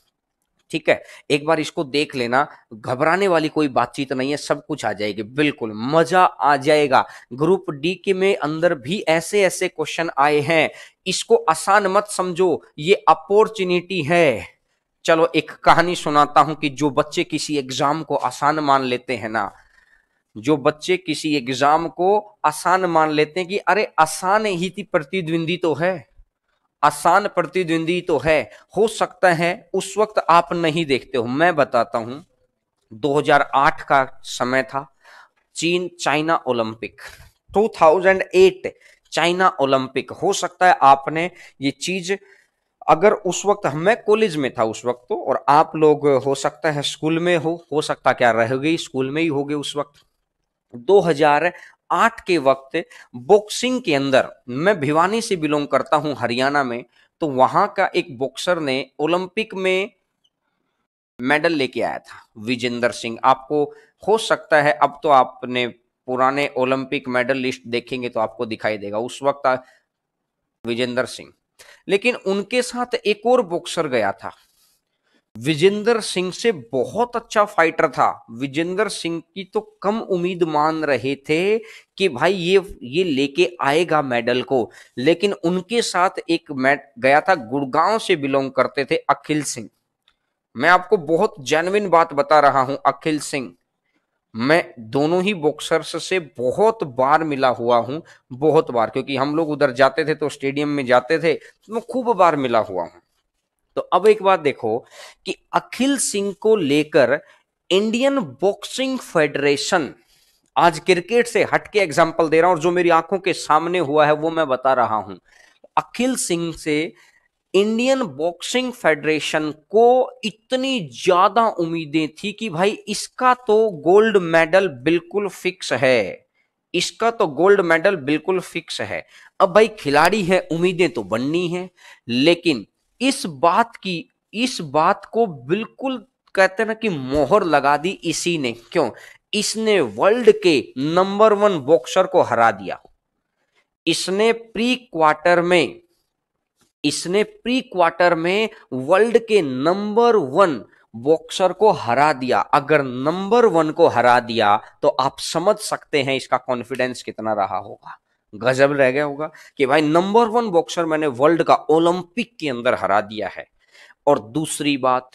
ठीक है एक बार इसको देख लेना घबराने वाली कोई बातचीत नहीं है सब कुछ आ जाएगी बिल्कुल मजा आ जाएगा ग्रुप डी के में अंदर भी ऐसे ऐसे क्वेश्चन आए हैं इसको आसान मत समझो ये अपॉर्चुनिटी है चलो एक कहानी सुनाता हूं कि जो बच्चे किसी एग्जाम को आसान मान लेते हैं ना जो बच्चे किसी एग्जाम को आसान मान लेते हैं कि अरे आसान ही थी प्रतिद्वंदी तो है आसान प्रतिद्वंदी तो है हो सकता है उस वक्त आप नहीं देखते हो मैं बताता हूं 2008 का समय था चीन चाइना ओलंपिक 2008 चाइना ओलंपिक हो सकता है आपने ये चीज अगर उस वक्त मैं कॉलेज में था उस वक्त तो और आप लोग हो सकता है स्कूल में हो हो सकता क्या रह गई स्कूल में ही हो गए उस वक्त 2008 के वक्त बॉक्सिंग के अंदर मैं भिवानी से बिलोंग करता हूं हरियाणा में तो वहां का एक बॉक्सर ने ओलंपिक में मेडल लेके आया था विजेंद्र सिंह आपको हो सकता है अब तो आपने पुराने ओलंपिक मेडल लिस्ट देखेंगे तो आपको दिखाई देगा उस वक्त विजेंद्र सिंह लेकिन उनके साथ एक और बॉक्सर गया था विजेंद्र सिंह से बहुत अच्छा फाइटर था विजेंद्र सिंह की तो कम उम्मीद मान रहे थे कि भाई ये ये लेके आएगा मेडल को लेकिन उनके साथ एक मैट गया था गुड़गांव से बिलोंग करते थे अखिल सिंह मैं आपको बहुत जेनविन बात बता रहा हूं अखिल सिंह मैं दोनों ही बॉक्सर्स से बहुत बार मिला हुआ हूं बहुत बार क्योंकि हम लोग उधर जाते थे तो स्टेडियम में जाते थे तो मैं खूब बार मिला हुआ हूं तो अब एक बात देखो कि अखिल सिंह को लेकर इंडियन बॉक्सिंग फेडरेशन आज क्रिकेट से हटके एग्जाम्पल दे रहा हूं और जो मेरी आंखों के सामने हुआ है वो मैं बता रहा हूं अखिल सिंह से इंडियन बॉक्सिंग फेडरेशन को इतनी ज्यादा उम्मीदें थी कि भाई इसका तो गोल्ड मेडल बिल्कुल फिक्स है इसका तो गोल्ड मेडल बिल्कुल फिक्स है अब भाई खिलाड़ी है उम्मीदें तो बननी है लेकिन इस बात की इस बात को बिल्कुल कहते ना कि मोहर लगा दी इसी ने क्यों इसने वर्ल्ड के नंबर वन बॉक्सर को हरा दिया इसने प्री क्वार्टर में इसने प्री क्वार्टर में वर्ल्ड के नंबर वन बॉक्सर को हरा दिया अगर नंबर वन को हरा दिया तो आप समझ सकते हैं इसका कॉन्फिडेंस कितना रहा होगा गजब रह गया होगा कि भाई नंबर वन बॉक्सर मैंने वर्ल्ड का ओलंपिक के अंदर हरा दिया है और दूसरी बात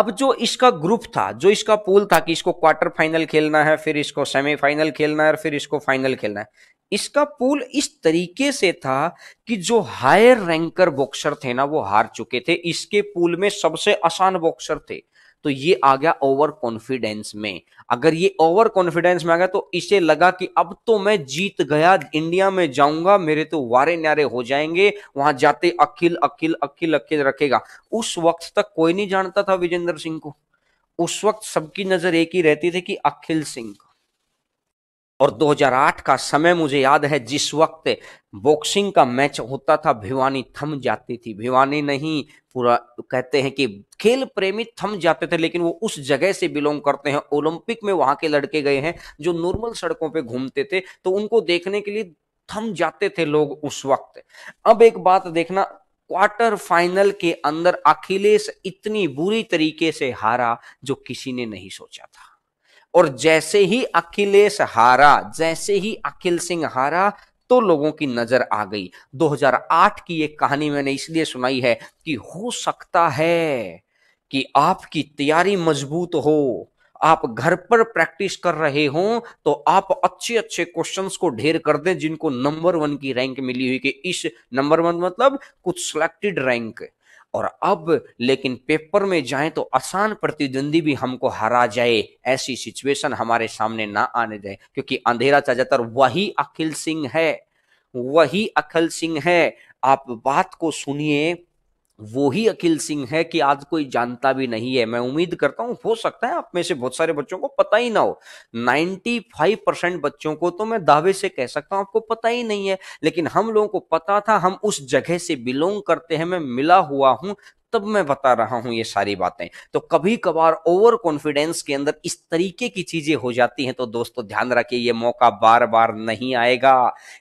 अब जो इसका ग्रुप था जो इसका पूल था कि इसको क्वार्टर फाइनल खेलना है फिर इसको सेमीफाइनल खेलना है और फिर इसको फाइनल खेलना है इसका पूल इस तरीके से था कि जो हायर रैंकर बॉक्सर थे ना वो हार चुके थे इसके पूल में सबसे आसान बॉक्सर थे तो ये आ गया ओवर कॉन्फिडेंस में अगर ये ओवर कॉन्फिडेंस में आ गया तो इसे लगा कि अब तो मैं जीत गया इंडिया में जाऊंगा मेरे तो वारे न्यारे हो जाएंगे वहां जाते अखिल अखिल अखिल अखिल रखेगा उस वक्त तक कोई नहीं जानता था विजेंद्र सिंह को उस वक्त सबकी नजर एक ही रहती थी कि अखिल सिंह और 2008 का समय मुझे याद है जिस वक्त बॉक्सिंग का मैच होता था भिवानी थम जाती थी भिवानी नहीं पूरा कहते हैं कि खेल प्रेमी थम जाते थे लेकिन वो उस जगह से बिलोंग करते हैं ओलंपिक में वहां के लड़के गए हैं जो नॉर्मल सड़कों पे घूमते थे तो उनको देखने के लिए थम जाते थे लोग उस वक्त अब एक बात देखना क्वार्टर फाइनल के अंदर अखिलेश इतनी बुरी तरीके से हारा जो किसी ने नहीं सोचा था और जैसे ही अखिलेश हारा जैसे ही अखिल सिंह हारा तो लोगों की नजर आ गई 2008 की एक कहानी मैंने इसलिए सुनाई है कि हो सकता है कि आपकी तैयारी मजबूत हो आप घर पर प्रैक्टिस कर रहे हो तो आप अच्छे अच्छे क्वेश्चंस को ढेर कर दें जिनको नंबर वन की रैंक मिली हुई कि इस नंबर वन मतलब कुछ सिलेक्टेड रैंक और अब लेकिन पेपर में जाएं तो आसान प्रतिद्वंदी भी हमको हरा जाए ऐसी सिचुएशन हमारे सामने ना आने जाए क्योंकि अंधेरा ज्यादातर वही अखिल सिंह है वही अखिल सिंह है आप बात को सुनिए वो ही अखिल सिंह है कि आज कोई जानता भी नहीं है मैं उम्मीद करता हूं हो सकता है आप में से बहुत सारे बच्चों को पता ही ना हो 95 परसेंट बच्चों को तो मैं दावे से कह सकता हूं आपको पता ही नहीं है लेकिन हम लोगों को पता था हम उस जगह से बिलोंग करते हैं मैं मिला हुआ हूं तब मैं बता रहा हूं ये सारी बातें तो कभी कभार ओवर कॉन्फिडेंस के अंदर इस तरीके की चीजें हो जाती हैं तो दोस्तों ध्यान रखिए ये मौका बार बार नहीं आएगा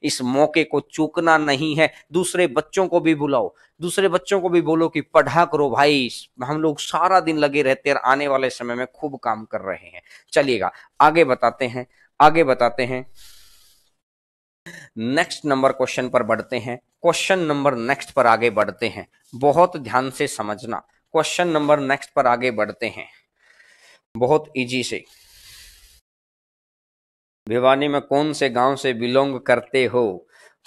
इस मौके को चूकना नहीं है दूसरे बच्चों को भी बुलाओ दूसरे बच्चों को भी बोलो कि पढ़ा करो भाई हम लोग सारा दिन लगे रहते हैं आने वाले समय में खूब काम कर रहे हैं चलिएगा आगे बताते हैं आगे बताते हैं नेक्स्ट नंबर क्वेश्चन पर बढ़ते हैं क्वेश्चन नंबर नेक्स्ट पर आगे बढ़ते हैं बहुत ध्यान से समझना क्वेश्चन नंबर नेक्स्ट पर आगे बढ़ते हैं बहुत इजी से भिवानी में कौन से गांव से बिलोंग करते हो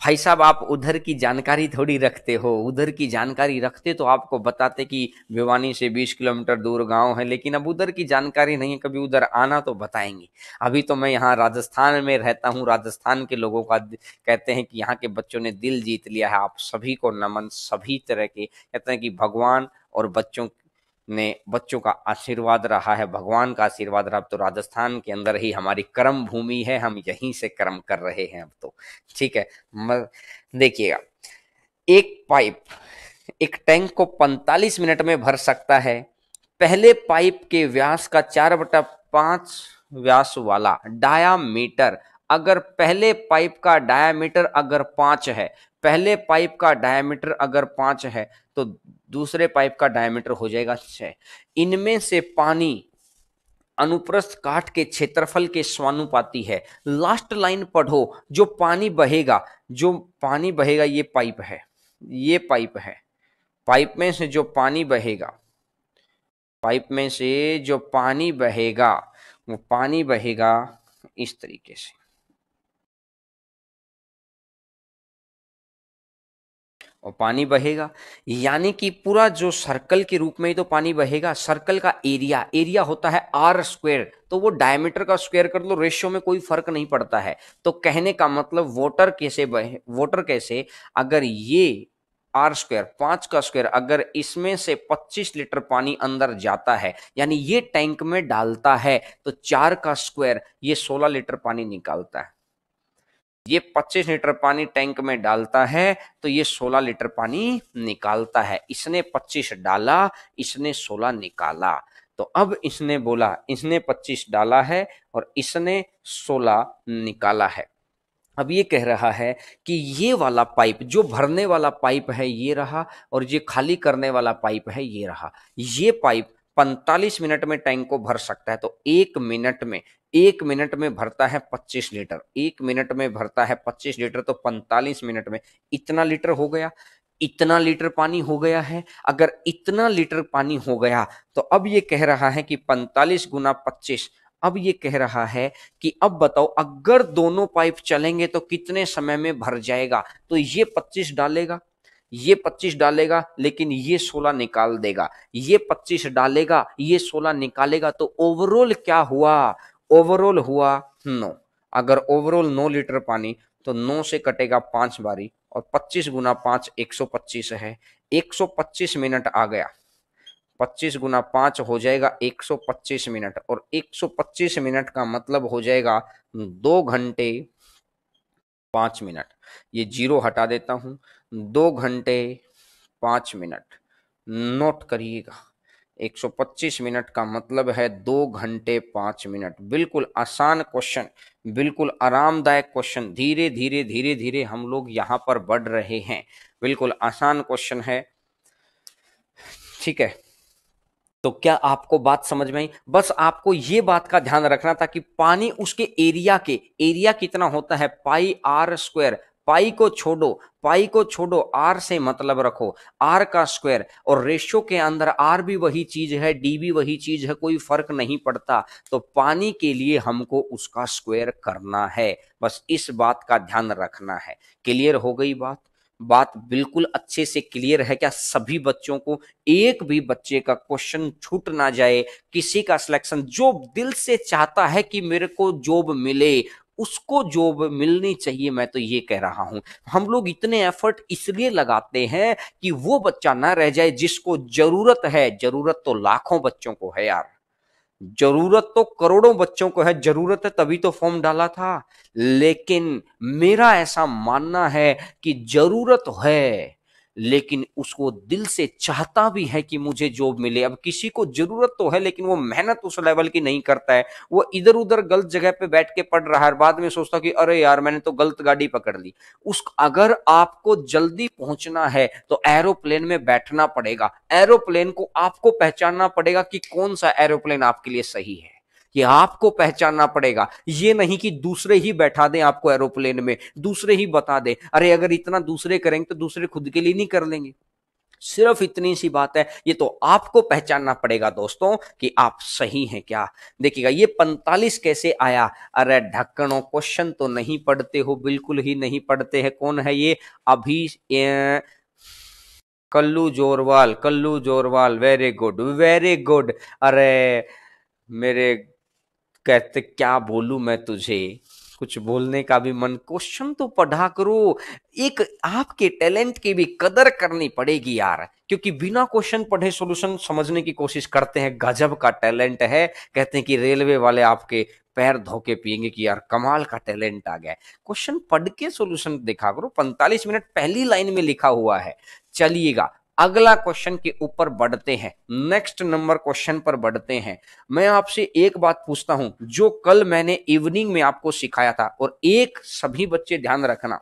भाई साहब आप उधर की जानकारी थोड़ी रखते हो उधर की जानकारी रखते तो आपको बताते कि भिवानी से 20 किलोमीटर दूर गांव है लेकिन अब उधर की जानकारी नहीं है कभी उधर आना तो बताएंगे अभी तो मैं यहाँ राजस्थान में रहता हूँ राजस्थान के लोगों का कहते हैं कि यहाँ के बच्चों ने दिल जीत लिया है आप सभी को नमन सभी तरह के कहते हैं कि भगवान और बच्चों ने बच्चों का आशीर्वाद रहा है भगवान का आशीर्वाद रहा तो राजस्थान के अंदर ही हमारी कर्म भूमि है हम यहीं से कर्म कर रहे हैं अब तो ठीक है देखिएगा एक पाइप एक टैंक को 45 मिनट में भर सकता है पहले पाइप के व्यास का चार बटा पांच व्यास वाला डायामीटर अगर पहले पाइप का डायामीटर अगर पांच है पहले पाइप का डायमीटर अगर पांच है तो दूसरे पाइप का डायमीटर हो जाएगा छह इनमें से पानी अनुप्रस्थ काट के क्षेत्रफल के स्वानुपाती है लास्ट लाइन पढ़ो जो पानी बहेगा जो पानी बहेगा ये पाइप है ये पाइप है पाइप में से जो पानी बहेगा पाइप में से जो पानी बहेगा वो पानी बहेगा इस तरीके से और पानी बहेगा यानी कि पूरा जो सर्कल के रूप में ही तो पानी बहेगा सर्कल का एरिया एरिया होता है आर स्क्वेयर तो वो डायमीटर का स्क्वेयर कर लो रेशियो में कोई फर्क नहीं पड़ता है तो कहने का मतलब वोटर कैसे बहे वोटर कैसे अगर ये आर स्क्वेयर पांच का स्क्वेयर अगर इसमें से 25 लीटर पानी अंदर जाता है यानी ये टैंक में डालता है तो चार का स्क्वायर ये 16 लीटर पानी निकालता है ये 25 लीटर पानी टैंक में डालता है तो ये 16 लीटर पानी निकालता है इसने 25 डाला इसने 16 निकाला तो अब इसने बोला इसने 25 डाला है और इसने 16 निकाला है अब ये कह रहा है कि ये वाला पाइप जो भरने वाला पाइप है ये रहा और ये खाली करने वाला पाइप है ये रहा ये पाइप पैंतालीस मिनट में टैंक को भर सकता है तो एक मिनट में एक मिनट में भरता है पच्चीस लीटर एक मिनट में भरता है पच्चीस लीटर तो पैंतालीस मिनट में इतना लीटर हो गया इतना लीटर पानी हो गया है अगर इतना लीटर पानी हो गया तो अब ये कह रहा है कि पैंतालीस गुना पच्चीस अब ये कह रहा है कि अब बताओ अगर दोनों पाइप चलेंगे तो कितने समय में भर जाएगा तो ये 25 डालेगा ये 25 डालेगा लेकिन ये 16 निकाल देगा ये 25 डालेगा ये 16 निकालेगा तो ओवरऑल क्या हुआ ओवरऑल हुआ नो अगर ओवरऑल नौ लीटर पानी तो नो से कटेगा पांच बारी और पच्चीस गुना पांच एक सौ पच्चीस है एक सौ पच्चीस मिनट आ गया पच्चीस गुना पांच हो जाएगा एक सौ पच्चीस मिनट और एक सौ पच्चीस मिनट का मतलब हो जाएगा दो घंटे पांच मिनट ये जीरो हटा देता हूं दो घंटे पाँच मिनट नोट करिएगा 125 मिनट का मतलब है दो घंटे पाँच मिनट बिल्कुल आसान क्वेश्चन बिल्कुल आरामदायक क्वेश्चन धीरे धीरे धीरे धीरे हम लोग यहाँ पर बढ़ रहे हैं बिल्कुल आसान क्वेश्चन है ठीक है तो क्या आपको बात समझ में आई बस आपको ये बात का ध्यान रखना था कि पानी उसके एरिया के एरिया कितना होता है पाई आर स्क्वायर पाई को छोड़ो पाई को छोड़ो आर से मतलब रखो आर का स्क्वायर और रेशियो के अंदर आर भी वही चीज है डी भी वही चीज है कोई फर्क नहीं पड़ता तो पानी के लिए हमको उसका स्क्वायर करना है बस इस बात का ध्यान रखना है क्लियर हो गई बात बात बिल्कुल अच्छे से क्लियर है क्या सभी बच्चों को एक भी बच्चे का क्वेश्चन छूट ना जाए किसी का सिलेक्शन जो दिल से चाहता है कि मेरे को जॉब मिले उसको जॉब मिलनी चाहिए मैं तो ये कह रहा हूं हम लोग इतने एफर्ट इसलिए लगाते हैं कि वो बच्चा ना रह जाए जिसको जरूरत है जरूरत तो लाखों बच्चों को है यार जरूरत तो करोड़ों बच्चों को है जरूरत है तभी तो फॉर्म डाला था लेकिन मेरा ऐसा मानना है कि जरूरत है लेकिन उसको दिल से चाहता भी है कि मुझे जॉब मिले अब किसी को जरूरत तो है लेकिन वो मेहनत उस लेवल की नहीं करता है वो इधर उधर गलत जगह पे बैठ के पढ़ रहा है बाद में सोचता कि अरे यार मैंने तो गलत गाड़ी पकड़ ली उस अगर आपको जल्दी पहुंचना है तो एरोप्लेन में बैठना पड़ेगा एरोप्लेन को आपको पहचानना पड़ेगा कि कौन सा एरोप्लेन आपके लिए सही है कि आपको पहचानना पड़ेगा ये नहीं कि दूसरे ही बैठा दें आपको एरोप्लेन में दूसरे ही बता दें अरे अगर इतना दूसरे करेंगे तो दूसरे खुद के लिए नहीं कर लेंगे सिर्फ इतनी सी बात है ये तो आपको पहचानना पड़ेगा दोस्तों कि आप सही हैं क्या देखिएगा ये 45 कैसे आया अरे ढक्कनों क्वेश्चन तो नहीं पढ़ते हो बिल्कुल ही नहीं पढ़ते हैं कौन है ये अभी ए, Kallu Jorwal Kallu Jorwal very good very good अरे मेरे कहते क्या बोलू मैं तुझे कुछ बोलने का भी मन क्वेश्चन तो पढ़ा करो एक आपके टैलेंट की भी कदर करनी पड़ेगी यार क्योंकि बिना क्वेश्चन पढ़े सॉल्यूशन समझने की कोशिश करते हैं गजब का टैलेंट है कहते हैं कि रेलवे वाले आपके पैर धोके पिएंगे कि यार कमाल का टैलेंट आ गया क्वेश्चन पढ़ के सोल्यूशन देखा करो 45 मिनट पहली लाइन में लिखा हुआ है चलिएगा अगला क्वेश्चन के ऊपर बढ़ते हैं नेक्स्ट नंबर क्वेश्चन पर बढ़ते हैं मैं आपसे एक बात पूछता हूं जो कल मैंने इवनिंग में आपको सिखाया था और एक सभी बच्चे ध्यान रखना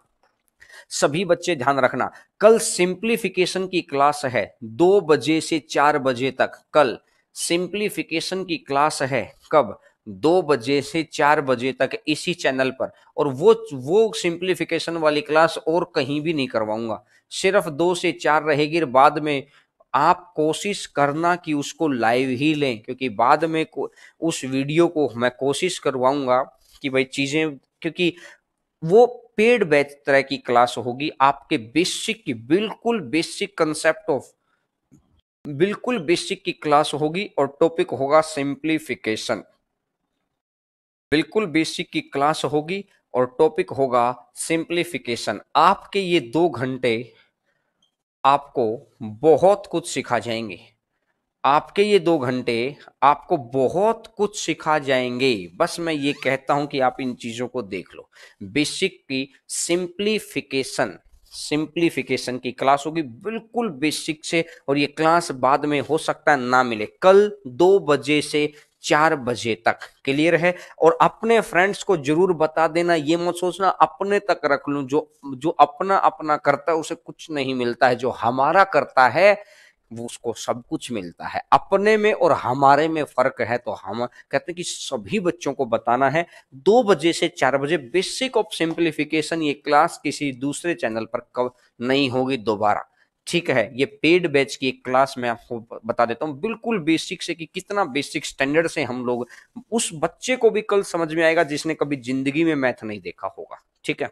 सभी बच्चे ध्यान रखना कल सिंप्लीफिकेशन की क्लास है दो बजे से चार बजे तक कल सिंप्लीफिकेशन की क्लास है कब दो बजे से चार बजे तक इसी चैनल पर और वो वो सिंप्लीफिकेशन वाली क्लास और कहीं भी नहीं करवाऊंगा सिर्फ दो से चार रहेगी बाद में आप कोशिश करना कि उसको लाइव ही लें क्योंकि बाद में को, उस वीडियो को मैं कोशिश करवाऊंगा कि भाई चीज़ें क्योंकि वो पेड बैच तरह की क्लास होगी आपके बेसिक की बिल्कुल बेसिक कंसेप्ट ऑफ बिल्कुल बेसिक की क्लास होगी और टॉपिक होगा सिंप्लीफिकेशन बिल्कुल बेसिक की क्लास होगी और टॉपिक होगा सिंप्लीफिकेशन आपके ये दो घंटे आपको बहुत कुछ सिखा जाएंगे आपके ये दो घंटे आपको बहुत कुछ सिखा जाएंगे बस मैं ये कहता हूं कि आप इन चीज़ों को देख लो बेसिक की सिंप्लीफिकेशन सिंप्लीफिकेशन की क्लास होगी बिल्कुल बेसिक से और ये क्लास बाद में हो सकता है ना मिले कल दो बजे से चार बजे तक क्लियर है और अपने फ्रेंड्स को जरूर बता देना ये मत सोचना अपने तक रख लू जो जो अपना अपना करता है उसे कुछ नहीं मिलता है जो हमारा करता है वो उसको सब कुछ मिलता है अपने में और हमारे में फर्क है तो हम कहते हैं कि सभी बच्चों को बताना है दो बजे से चार बजे बेसिक ऑफ सिंप्लीफिकेशन ये क्लास किसी दूसरे चैनल पर कब नहीं होगी दोबारा ठीक है ये पेड बैच की एक क्लास मैं आपको बता देता हूँ बिल्कुल बेसिक से कि कितना बेसिक स्टैंडर्ड से हम लोग उस बच्चे को भी कल समझ में आएगा जिसने कभी जिंदगी में मैथ नहीं देखा होगा ठीक है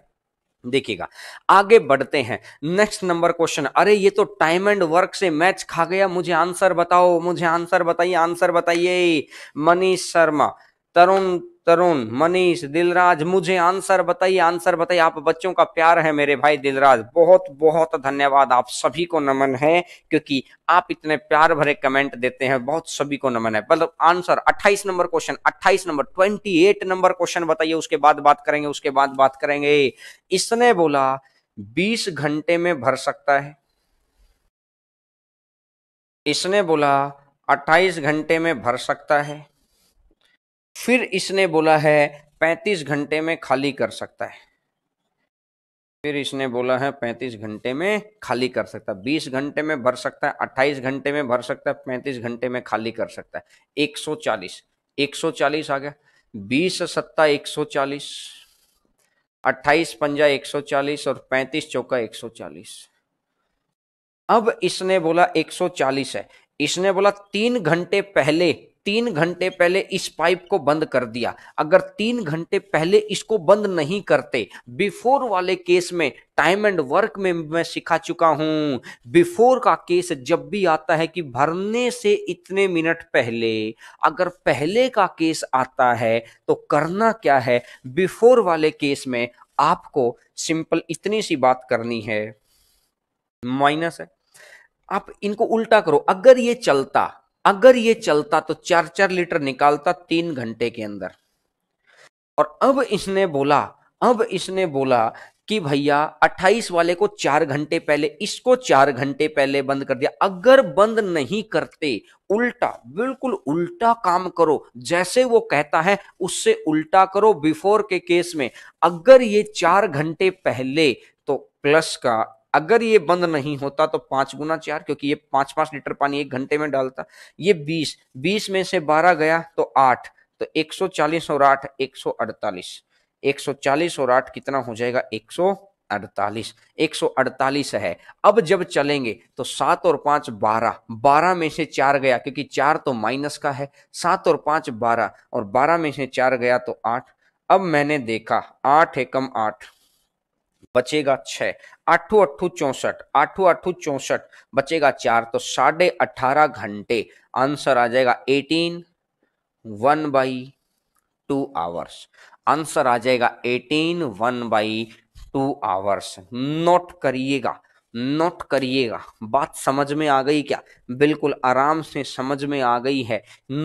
देखिएगा आगे बढ़ते हैं नेक्स्ट नंबर क्वेश्चन अरे ये तो टाइम एंड वर्क से मैच खा गया मुझे आंसर बताओ मुझे आंसर बताइए आंसर बताइए मनीष शर्मा तरुण तरुण मनीष दिलराज मुझे आंसर बताइए आंसर बताइए आप बच्चों का प्यार है मेरे भाई दिलराज बहुत बहुत धन्यवाद आप सभी को नमन है क्योंकि आप इतने प्यार भरे कमेंट देते हैं बहुत सभी को नमन है मतलब answer 28 number question 28 number 28 number question बताइए उसके बाद बात करेंगे उसके बाद बात करेंगे इसने बोला बीस घंटे में भर सकता है इसने बोला अट्ठाईस घंटे में भर सकता है फिर इसने बोला है पैंतीस घंटे में खाली कर सकता है फिर इसने बोला है पैंतीस घंटे में खाली कर सकता है बीस घंटे में भर सकता है अट्ठाईस घंटे में भर सकता है पैंतीस घंटे में खाली कर सकता है एक सौ चालीस एक सौ चालीस आ गया बीस सत्ता एक सौ चालीस अट्ठाईस पंजा एक सौ चालीस और पैंतीस चौका एक सौ चालीस अब इसने बोला एक सौ चालीस है इसने बोला तीन घंटे पहले तीन घंटे पहले इस पाइप को बंद कर दिया अगर तीन घंटे पहले इसको बंद नहीं करते बिफोर वाले केस में टाइम एंड वर्क में मैं सिखा चुका हूं बिफोर का केस जब भी आता है कि भरने से इतने मिनट पहले अगर पहले का केस आता है तो करना क्या है बिफोर वाले केस में आपको सिंपल इतनी सी बात करनी है माइनस है आप इनको उल्टा करो अगर ये चलता अगर ये चलता तो चार चार लीटर निकालता तीन घंटे के अंदर और अब इसने बोला अब इसने बोला कि भैया 28 वाले को चार घंटे पहले इसको चार घंटे पहले बंद कर दिया अगर बंद नहीं करते उल्टा बिल्कुल उल्टा काम करो जैसे वो कहता है उससे उल्टा करो बिफोर के केस में अगर ये चार घंटे पहले तो प्लस का अगर ये बंद नहीं होता तो पांच गुना चार क्योंकि ये पांच पांच लीटर पानी एक घंटे में डालता ये बीस बीस में से बारह गया तो आठ तो एक सौ चालीस और आठ एक सौ अड़तालीस एक सौ चालीस और आठ कितना हो जाएगा एक सौ अड़तालीस एक सौ अड़तालीस है अब जब चलेंगे तो सात और पांच बारह बारह में से चार गया क्योंकि चार तो माइनस का है सात और पांच बारह और बारह में से चार गया तो आठ अब मैंने देखा आठ एकम आठ बचेगा छ आठों अठ चौसठ आठों अठ चौसठ बचेगा चार तो साढ़े अठारह घंटे आंसर आ जाएगा eighteen one by two hours answer आ जाएगा eighteen one by two hours note करिएगा नोट करिएगा बात समझ में आ गई क्या बिल्कुल आराम से समझ में आ गई है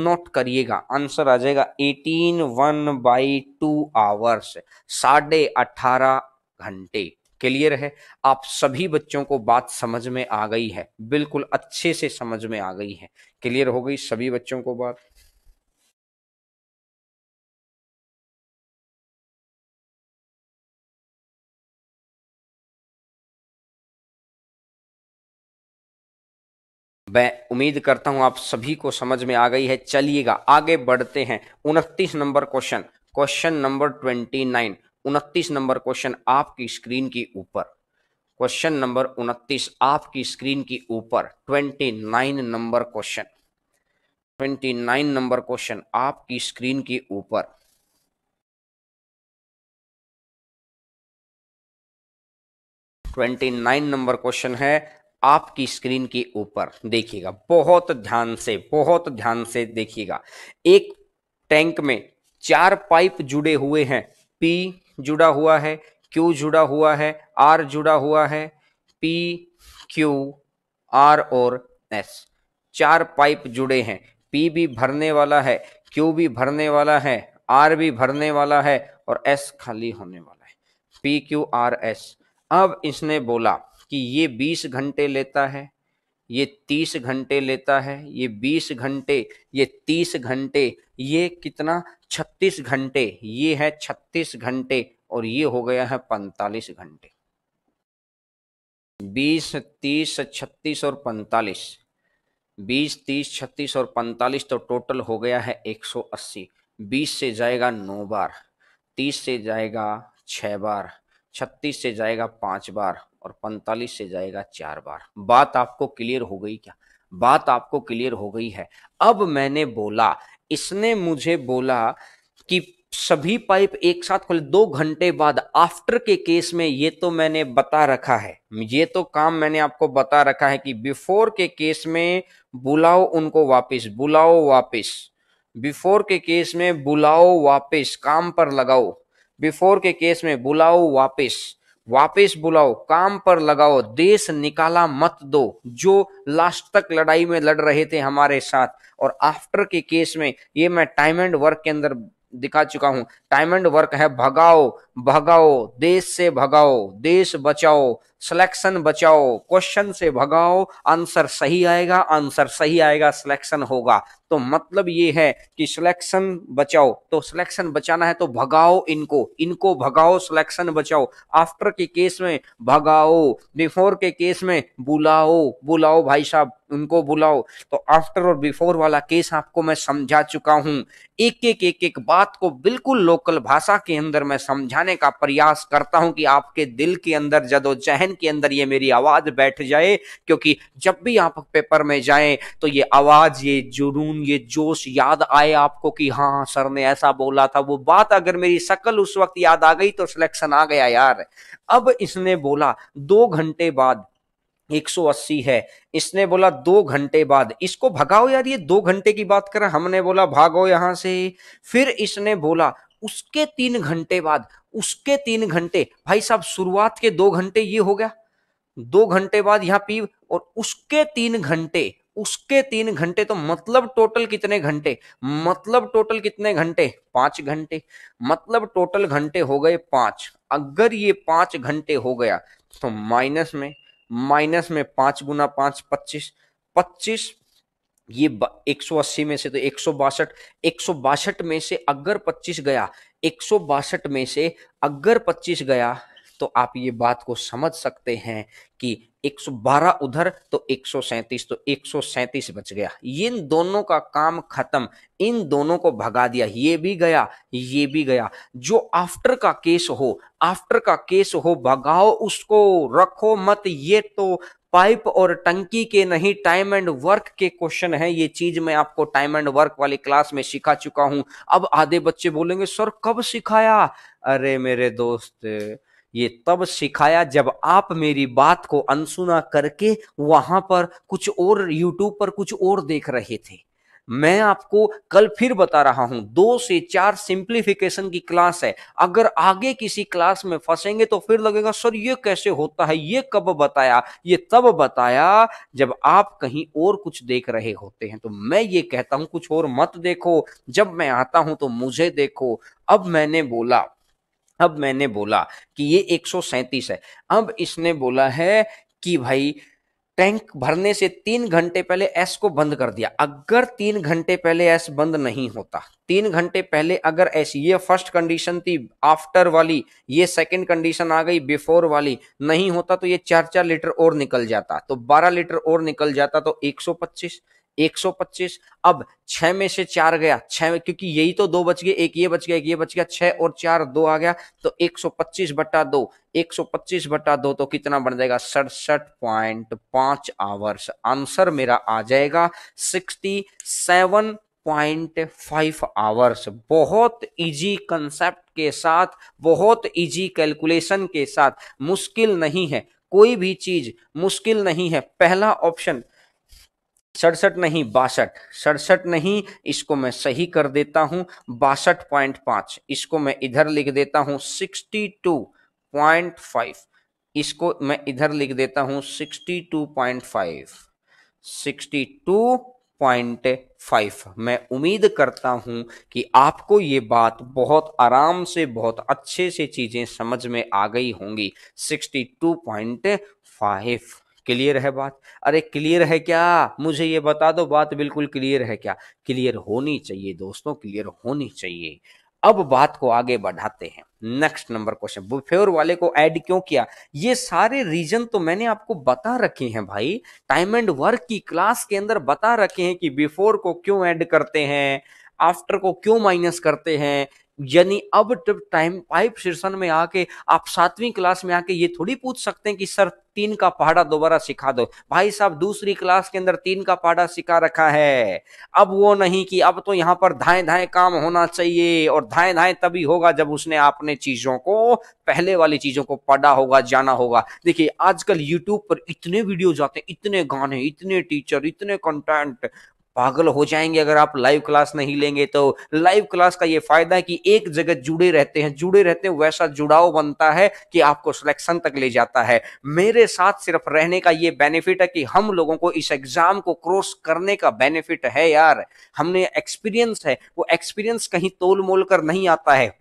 नोट करिएगा आंसर आ जाएगा eighteen one by two hours साढ़े अठारह घंटे क्लियर है आप सभी बच्चों को बात समझ में आ गई है बिल्कुल अच्छे से समझ में आ गई है क्लियर हो गई सभी बच्चों को बात मैं उम्मीद करता हूं आप सभी को समझ में आ गई है चलिएगा आगे बढ़ते हैं उनतीस number question question number twenty nine उनतीस नंबर क्वेश्चन आपकी स्क्रीन के ऊपर क्वेश्चन नंबर उनतीस आपकी स्क्रीन के ऊपर twenty nine number question twenty nine number question आपकी स्क्रीन के ऊपर ट्वेंटी नाइन नंबर क्वेश्चन है आपकी स्क्रीन के ऊपर देखिएगा बहुत ध्यान से बहुत ध्यान से देखिएगा एक टैंक में चार पाइप जुड़े हुए हैं पी जुड़ा हुआ है क्यू जुड़ा हुआ है आर जुड़ा हुआ है पी क्यू आर और एस चार पाइप जुड़े हैं पी भी भरने वाला है क्यू भी भरने वाला है आर भी भरने वाला है और एस खाली होने वाला है पी क्यू आर एस अब इसने बोला कि ये बीस घंटे लेता है ये तीस घंटे लेता है ये बीस घंटे ये तीस घंटे ये कितना छत्तीस घंटे ये है छत्तीस घंटे और ये हो गया है पैंतालीस घंटे बीस तीस छत्तीस और पैंतालीस बीस तीस छत्तीस और पैंतालीस तो टोटल हो गया है एक सौ अस्सी बीस से जाएगा नौ बार तीस से जाएगा छः बार छत्तीस से जाएगा पाँच बार और पैंतालीस से जाएगा चार बार बात आपको क्लियर हो गई क्या बात आपको क्लियर हो गई है अब मैंने बोला इसने मुझे बोला कि सभी पाइप एक साथ खोले दो घंटे बाद आफ्टर के केस में ये तो मैंने बता रखा है ये तो काम मैंने आपको बता रखा है कि बिफोर के केस में बुलाओ उनको वापस बुलाओ वापस बिफोर के केस में बुलाओ वापस काम पर लगाओ बिफोर के केस में बुलाओ वापस वापस बुलाओ काम पर लगाओ देश निकाला मत दो जो लास्ट तक लड़ाई में लड़ रहे थे हमारे साथ और आफ्टर के केस में ये मैं टाइम एंड वर्क के अंदर दिखा चुका हूं टाइम एंड वर्क है भगाओ भगाओ देश से भगाओ देश बचाओ सिलेक्शन बचाओ क्वेश्चन से भगाओ आंसर सही आएगा आंसर सही आएगा सिलेक्शन होगा तो मतलब ये है कि सिलेक्शन बचाओ तो सिलेक्शन बचाना है तो भगाओ इनको इनको भगाओ सिलेक्शन बचाओ आफ्टर के केस में भगाओ बिफोर के केस में बुलाओ बुलाओ भाई साहब उनको बुलाओ तो आफ्टर और बिफोर वाला केस आपको मैं समझा चुका हूं एक एक एक एक बात को बिल्कुल लोकल भाषा के अंदर मैं समझाने का प्रयास करता हूं कि आपके दिल के अंदर जदोजहन जहन के अंदर ये मेरी आवाज़ बैठ जाए क्योंकि जब भी आप पेपर में जाए तो ये आवाज़ ये जुनून ये जोश याद आए आपको कि हाँ सर ने ऐसा बोला था वो बात अगर मेरी शकल उस वक्त याद आ गई तो सिलेक्शन आ गया यार अब इसने बोला दो घंटे बाद 180 है इसने बोला दो घंटे बाद इसको भगाओ यार ये दो घंटे की बात कर हमने बोला भागो यहां से फिर इसने बोला उसके तीन घंटे बाद उसके तीन घंटे भाई साहब शुरुआत के दो घंटे ये हो गया दो घंटे बाद यहाँ पी और उसके तीन घंटे उसके तीन घंटे तो मतलब टोटल कितने घंटे मतलब टोटल कितने घंटे पांच घंटे मतलब टोटल घंटे हो गए पांच अगर ये पांच घंटे हो गया तो माइनस में माइनस में पांच गुना पांच पच्चीस पच्चीस ये 180 में से तो एक सौ में से अगर 25 गया एक में से अगर 25 गया तो आप ये बात को समझ सकते हैं कि 112 उधर तो 137 तो 137 बच गया इन दोनों का काम खत्म इन दोनों को भगा दिया ये भी गया ये भी गया जो आफ्टर का केस हो आफ्टर का केस हो भगाओ उसको रखो मत ये तो पाइप और टंकी के नहीं टाइम एंड वर्क के क्वेश्चन है ये चीज मैं आपको टाइम एंड वर्क वाली क्लास में सिखा चुका हूं अब आधे बच्चे बोलेंगे सर कब सिखाया अरे मेरे दोस्त ये तब सिखाया जब आप मेरी बात को अनसुना करके वहां पर कुछ और यूट्यूब पर कुछ और देख रहे थे मैं आपको कल फिर बता रहा हूं दो से चार सिंप्लीफिकेशन की क्लास है अगर आगे किसी क्लास में फंसेंगे तो फिर लगेगा सर ये कैसे होता है ये कब बताया ये तब बताया जब आप कहीं और कुछ देख रहे होते हैं तो मैं ये कहता हूं कुछ और मत देखो जब मैं आता हूं तो मुझे देखो अब मैंने बोला अब मैंने बोला कि ये एक है अब इसने बोला है कि भाई टैंक भरने से तीन घंटे पहले एस को बंद कर दिया अगर तीन घंटे पहले एस बंद नहीं होता तीन घंटे पहले अगर एस ये फर्स्ट कंडीशन थी आफ्टर वाली ये सेकंड कंडीशन आ गई बिफोर वाली नहीं होता तो ये चार चार लीटर और निकल जाता तो बारह लीटर और निकल जाता तो पच्चीस 125 अब छह में से चार गया छह क्योंकि यही तो दो बच गए एक ये बच गया एक ये बच गया छह और चार दो आ गया तो 125 बटा दो 125 बटा दो तो कितना बन जाएगा सड़सठ पॉइंट पांच आवर्स आंसर मेरा आ जाएगा sixty seven point five hours बहुत इजी कंसेप्ट के साथ बहुत इजी कैलकुलेशन के साथ मुश्किल नहीं है कोई भी चीज मुश्किल नहीं है पहला ऑप्शन सड़सठ नहीं बासठ सड़सठ नहीं इसको मैं सही कर देता हूँ बासठ पॉइंट पाँच इसको मैं इधर लिख देता हूँ सिक्सटी टू पॉइंट फाइव इसको मैं इधर लिख देता हूँ sixty two point five sixty two point five मैं उम्मीद करता हूं कि आपको ये बात बहुत आराम से बहुत अच्छे से चीज़ें समझ में आ गई होंगी sixty two point five clear है बात अरे क्लियर है क्या मुझे ये बता दो बात बिल्कुल क्लियर है क्या क्लियर होनी चाहिए दोस्तों क्लियर होनी चाहिए अब बात को आगे बढ़ाते हैं नेक्स्ट नंबर क्वेश्चन बुफेर वाले को ऐड क्यों किया ये सारे रीजन तो मैंने आपको बता रखे हैं भाई टाइम एंड वर्क की क्लास के अंदर बता रखे हैं कि बिफोर को क्यों ऐड करते हैं आफ्टर को क्यों माइनस करते हैं यानी अब टाइम पाइप सेशन में आके आप सातवीं क्लास में आके ये थोड़ी पूछ सकते हैं कि सर तीन का पहाड़ा दोबारा सिखा दो भाई साहब दूसरी क्लास के अंदर तीन का पहाड़ा सिखा रखा है अब वो नहीं कि अब तो यहाँ पर धाए धाए काम होना चाहिए और धाए धाए तभी होगा जब उसने आपने चीजों को पहले वाली चीजों को पढ़ा होगा जाना होगा देखिए आजकल यूट्यूब पर इतने वीडियो जाते हैं इतने गाने इतने टीचर इतने कंटेंट पागल हो जाएंगे अगर आप लाइव क्लास नहीं लेंगे तो लाइव क्लास का ये फायदा है कि एक जगह जुड़े रहते हैं जुड़े रहते हैं वैसा जुड़ाव बनता है कि आपको सिलेक्शन तक ले जाता है मेरे साथ सिर्फ रहने का ये बेनिफिट है कि हम लोगों को इस एग्जाम को क्रॉस करने का बेनिफिट है यार हमने एक्सपीरियंस है वो एक्सपीरियंस कहीं तोल मोल कर नहीं आता है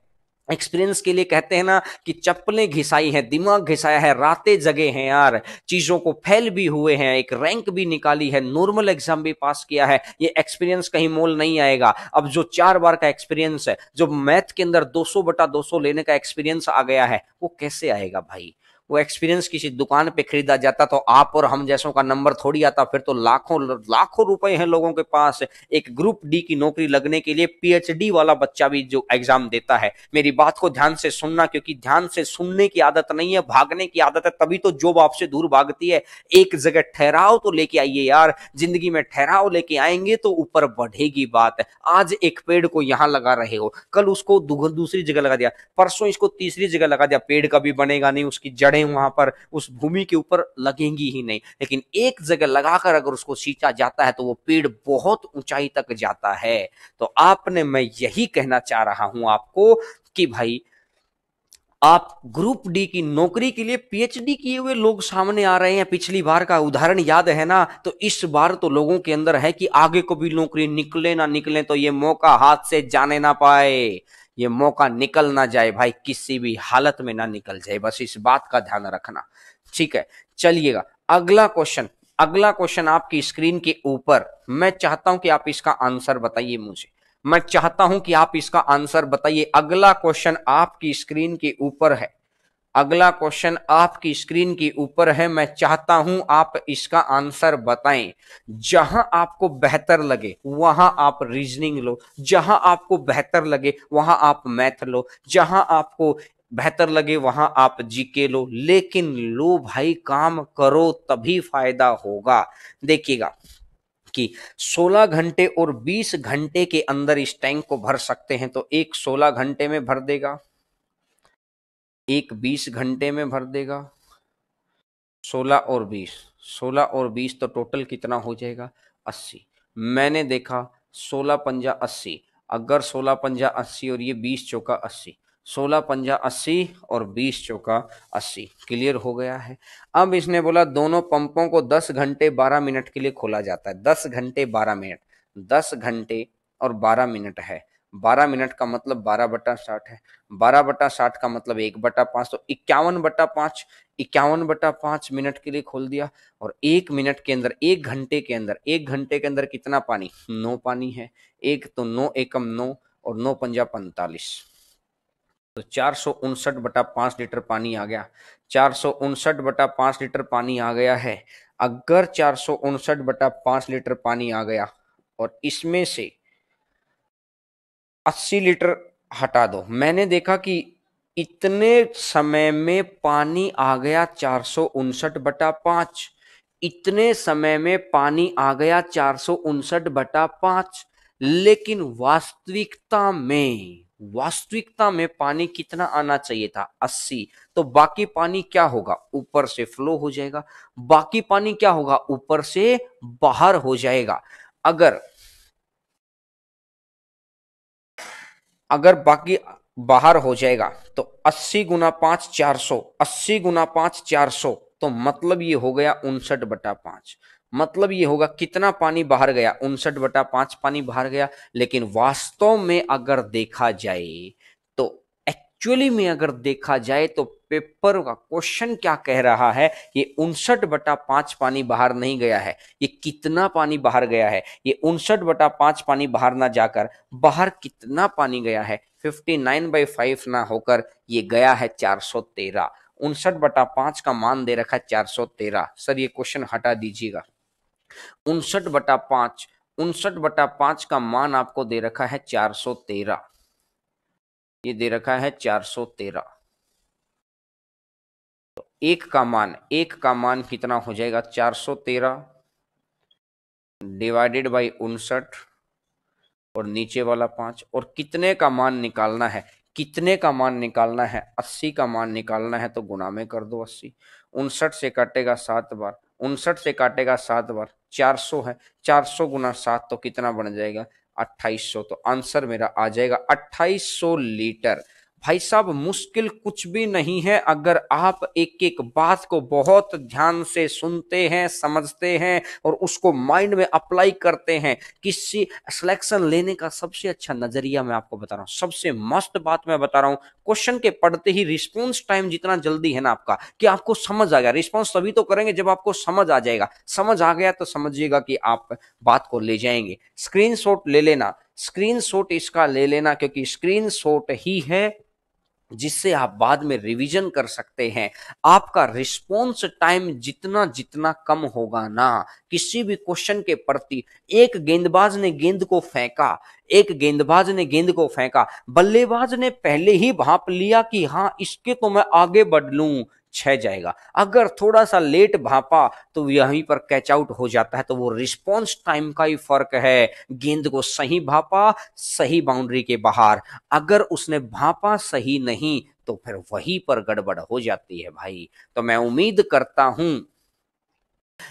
एक्सपीरियंस के लिए कहते हैं ना कि चप्पलें घिसाई हैं दिमाग घिसाया है रातें जगे हैं यार चीज़ों को फैल भी हुए हैं एक रैंक भी निकाली है नॉर्मल एग्जाम भी पास किया है ये एक्सपीरियंस कहीं मोल नहीं आएगा अब जो चार बार का एक्सपीरियंस है जो मैथ के अंदर 200 बटा दो लेने का एक्सपीरियंस आ गया है वो कैसे आएगा भाई वो एक्सपीरियंस किसी दुकान पे खरीदा जाता तो आप और हम जैसों का नंबर थोड़ी आता फिर तो लाखों लाखों रुपए हैं लोगों के पास एक ग्रुप डी की नौकरी लगने के लिए पीएचडी वाला बच्चा भी जो एग्जाम देता है मेरी बात को ध्यान से सुनना क्योंकि ध्यान से सुनने की आदत नहीं है भागने की आदत है तभी तो जॉब आपसे दूर भागती है एक जगह ठहराओ तो लेके आइए यार जिंदगी में ठहराव लेके आएंगे तो ऊपर बढ़ेगी बात आज एक पेड़ को यहाँ लगा रहे हो कल उसको दूसरी जगह लगा दिया परसों इसको तीसरी जगह लगा दिया पेड़ कभी बनेगा नहीं उसकी जड़ें जगहें वहां पर उस भूमि के ऊपर लगेंगी ही नहीं लेकिन एक जगह लगाकर अगर उसको सींचा जाता है तो वो पेड़ बहुत ऊंचाई तक जाता है तो आपने मैं यही कहना चाह रहा हूं आपको कि भाई आप ग्रुप डी की नौकरी के लिए पीएचडी किए हुए लोग सामने आ रहे हैं पिछली बार का उदाहरण याद है ना तो इस बार तो लोगों के अंदर है कि आगे को भी नौकरी निकले ना निकले तो ये मौका हाथ से जाने ना पाए ये मौका निकल ना जाए भाई किसी भी हालत में ना निकल जाए बस इस बात का ध्यान रखना ठीक है चलिएगा अगला क्वेश्चन अगला क्वेश्चन आपकी स्क्रीन के ऊपर मैं चाहता हूं कि आप इसका आंसर बताइए मुझे मैं चाहता हूं कि आप इसका आंसर बताइए अगला क्वेश्चन आपकी स्क्रीन के ऊपर है अगला क्वेश्चन आपकी स्क्रीन के ऊपर है मैं चाहता हूं आप इसका आंसर बताएं जहां आपको बेहतर लगे वहां आप रीजनिंग लो जहां आपको बेहतर लगे वहां आप मैथ लो जहां आपको बेहतर लगे वहां आप जीके लो लेकिन लो भाई काम करो तभी फायदा होगा देखिएगा कि 16 घंटे और 20 घंटे के अंदर इस टैंक को भर सकते हैं तो एक 16 घंटे में भर देगा एक बीस घंटे में भर देगा सोलह और बीस सोलह और बीस तो टोटल कितना हो जाएगा अस्सी मैंने देखा सोलह पंजा अस्सी अगर सोलह पंजा अस्सी और ये बीस चौका अस्सी सोलह पंजा अस्सी और बीस चौका अस्सी क्लियर हो गया है अब इसने बोला दोनों पंपों को दस घंटे बारह मिनट के लिए खोला जाता है दस घंटे बारह मिनट दस घंटे और बारह मिनट है बारह मिनट का मतलब बारह बटा साठ है बारह बटा साठ का मतलब एक बटा पांच तो इक्यावन बटा पांच इक्यावन बटा पांच मिनट के लिए खोल दिया और एक मिनट के अंदर एक घंटे के अंदर एक घंटे के अंदर कितना पानी नौ पानी है एक तो नौ एकम नौ और नौ पंजा पैंतालीस तो चार सौ उनसठ बटा पांच लीटर पानी आ गया चार सौ उनसठ बटा पांच लीटर पानी आ गया है अगर चार सौ उनसठ बटा पांच लीटर पानी आ गया और इसमें से अस्सी लीटर हटा दो मैंने देखा कि इतने समय में पानी आ गया चार सौ उनसठ बटा पांच इतने समय में पानी आ गया चार सौ उनसठ बटा पांच लेकिन वास्तविकता में वास्तविकता में पानी कितना आना चाहिए था 80 तो बाकी पानी क्या होगा ऊपर से फ्लो हो जाएगा बाकी पानी क्या होगा ऊपर से बाहर हो जाएगा अगर अगर बाकी बाहर हो जाएगा तो 80 गुना पांच चार सौ अस्सी गुना पांच चार सौ तो मतलब ये हो गया उनसठ बटा पांच मतलब ये होगा कितना पानी बाहर गया उनसठ बटा पांच पानी बाहर गया लेकिन वास्तव में अगर देखा जाए तो एक्चुअली में अगर देखा जाए तो पेपर का क्वेश्चन क्या कह रहा है ये उनसठ बटा पांच पानी बाहर नहीं गया है ये कितना पानी बाहर गया है ये उनसठ बटा पांच पानी बाहर ना जाकर बाहर कितना पानी गया है नाइन बाई फाइव ना होकर ये गया है तेरह उनसठ बटा पांच का मान दे रखा है चार तेरह सर ये क्वेश्चन हटा दीजिएगा उनसठ बटा पांच उनसठ बटा पांच का मान आपको दे रखा है चार तेरह ये दे रखा है चार सौ तेरह एक का मान एक का मान कितना हो जाएगा चार सौ तेरह डिवाइडेड बाई उनसठ और नीचे वाला पांच और कितने का मान निकालना है कितने का मान निकालना है अस्सी का मान निकालना है तो गुना में कर दो अस्सी उनसठ से काटेगा सात बार उनसठ से काटेगा सात बार चार सौ है चार सौ गुना सात तो कितना बन जाएगा अट्ठाईस सौ तो आंसर मेरा आ जाएगा अट्ठाईस सौ लीटर भाई साहब मुश्किल कुछ भी नहीं है अगर आप एक एक बात को बहुत ध्यान से सुनते हैं समझते हैं और उसको माइंड में अप्लाई करते हैं किसी सिलेक्शन लेने का सबसे अच्छा नजरिया मैं आपको बता रहा हूँ सबसे मस्त बात मैं बता रहा हूँ क्वेश्चन के पढ़ते ही रिस्पॉन्स टाइम जितना जल्दी है ना आपका कि आपको समझ आ गया रिस्पॉन्स तभी तो करेंगे जब आपको समझ आ जाएगा समझ आ गया तो समझिएगा कि आप बात को ले जाएंगे स्क्रीन ले लेना स्क्रीनशॉट इसका ले लेना क्योंकि स्क्रीनशॉट ही है जिससे आप बाद में रिवीजन कर सकते हैं आपका रिस्पॉन्स टाइम जितना जितना कम होगा ना किसी भी क्वेश्चन के प्रति एक गेंदबाज ने गेंद को फेंका एक गेंदबाज ने गेंद को फेंका बल्लेबाज ने पहले ही भाप लिया कि हाँ इसके तो मैं आगे बढ़ लू छह जाएगा अगर थोड़ा सा लेट भापा तो यहीं पर कैच आउट हो जाता है तो वो रिस्पॉन्स टाइम का ही फर्क है गेंद को सही भापा सही बाउंड्री के बाहर अगर उसने भापा सही नहीं तो फिर वहीं पर गड़बड़ हो जाती है भाई तो मैं उम्मीद करता हूं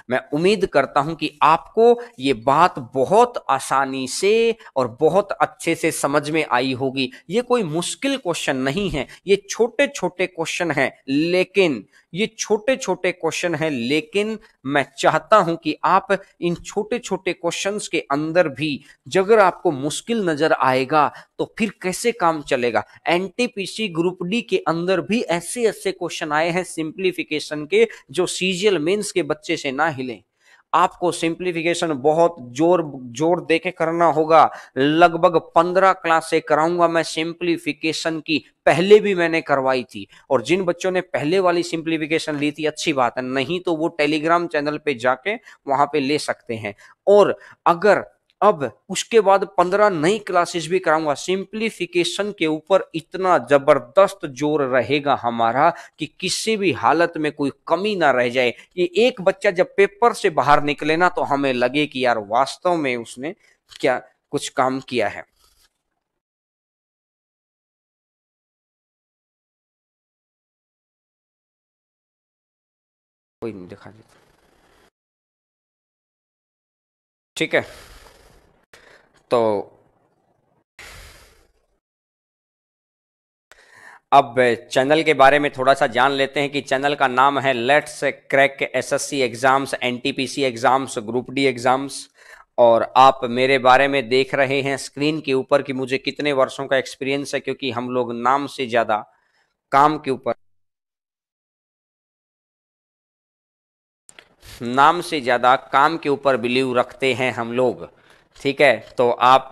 मैं उम्मीद करता हूं कि आपको ये बात बहुत आसानी से और बहुत अच्छे से समझ में आई होगी ये कोई मुश्किल क्वेश्चन नहीं है ये छोटे छोटे क्वेश्चन हैं लेकिन ये छोटे छोटे क्वेश्चन हैं लेकिन मैं चाहता हूं कि आप इन छोटे छोटे क्वेश्चंस के अंदर भी जगह आपको मुश्किल नजर आएगा तो फिर कैसे काम चलेगा एनटीपीसी ग्रुप डी के अंदर भी ऐसे ऐसे क्वेश्चन आए हैं सिंप्लीफिकेशन के जो सीजीएल मेंस के बच्चे से ना हिलें आपको सिंप्लीफिकेशन बहुत जोर जोर दे के करना होगा लगभग पंद्रह क्लास से कराऊंगा मैं सिंप्लीफिकेशन की पहले भी मैंने करवाई थी और जिन बच्चों ने पहले वाली सिंप्लीफिकेशन ली थी अच्छी बात है नहीं तो वो टेलीग्राम चैनल पे जाके वहां पे ले सकते हैं और अगर अब उसके बाद पंद्रह नई क्लासेस भी कराऊंगा सिंप्लीफिकेशन के ऊपर इतना जबरदस्त जोर रहेगा हमारा कि किसी भी हालत में कोई कमी ना रह जाए ये एक बच्चा जब पेपर से बाहर निकले ना तो हमें लगे कि यार वास्तव में उसने क्या कुछ काम किया है कोई नहीं दिखा देता ठीक है तो अब चैनल के बारे में थोड़ा सा जान लेते हैं कि चैनल का नाम है let's crack SSC exams NTPC exams group D exams और आप मेरे बारे में देख रहे हैं स्क्रीन के ऊपर कि मुझे कितने वर्षों का एक्सपीरियंस है क्योंकि हम लोग नाम से ज़्यादा काम के ऊपर नाम से ज़्यादा काम के ऊपर बिलीव रखते हैं हम लोग ठीक है तो आप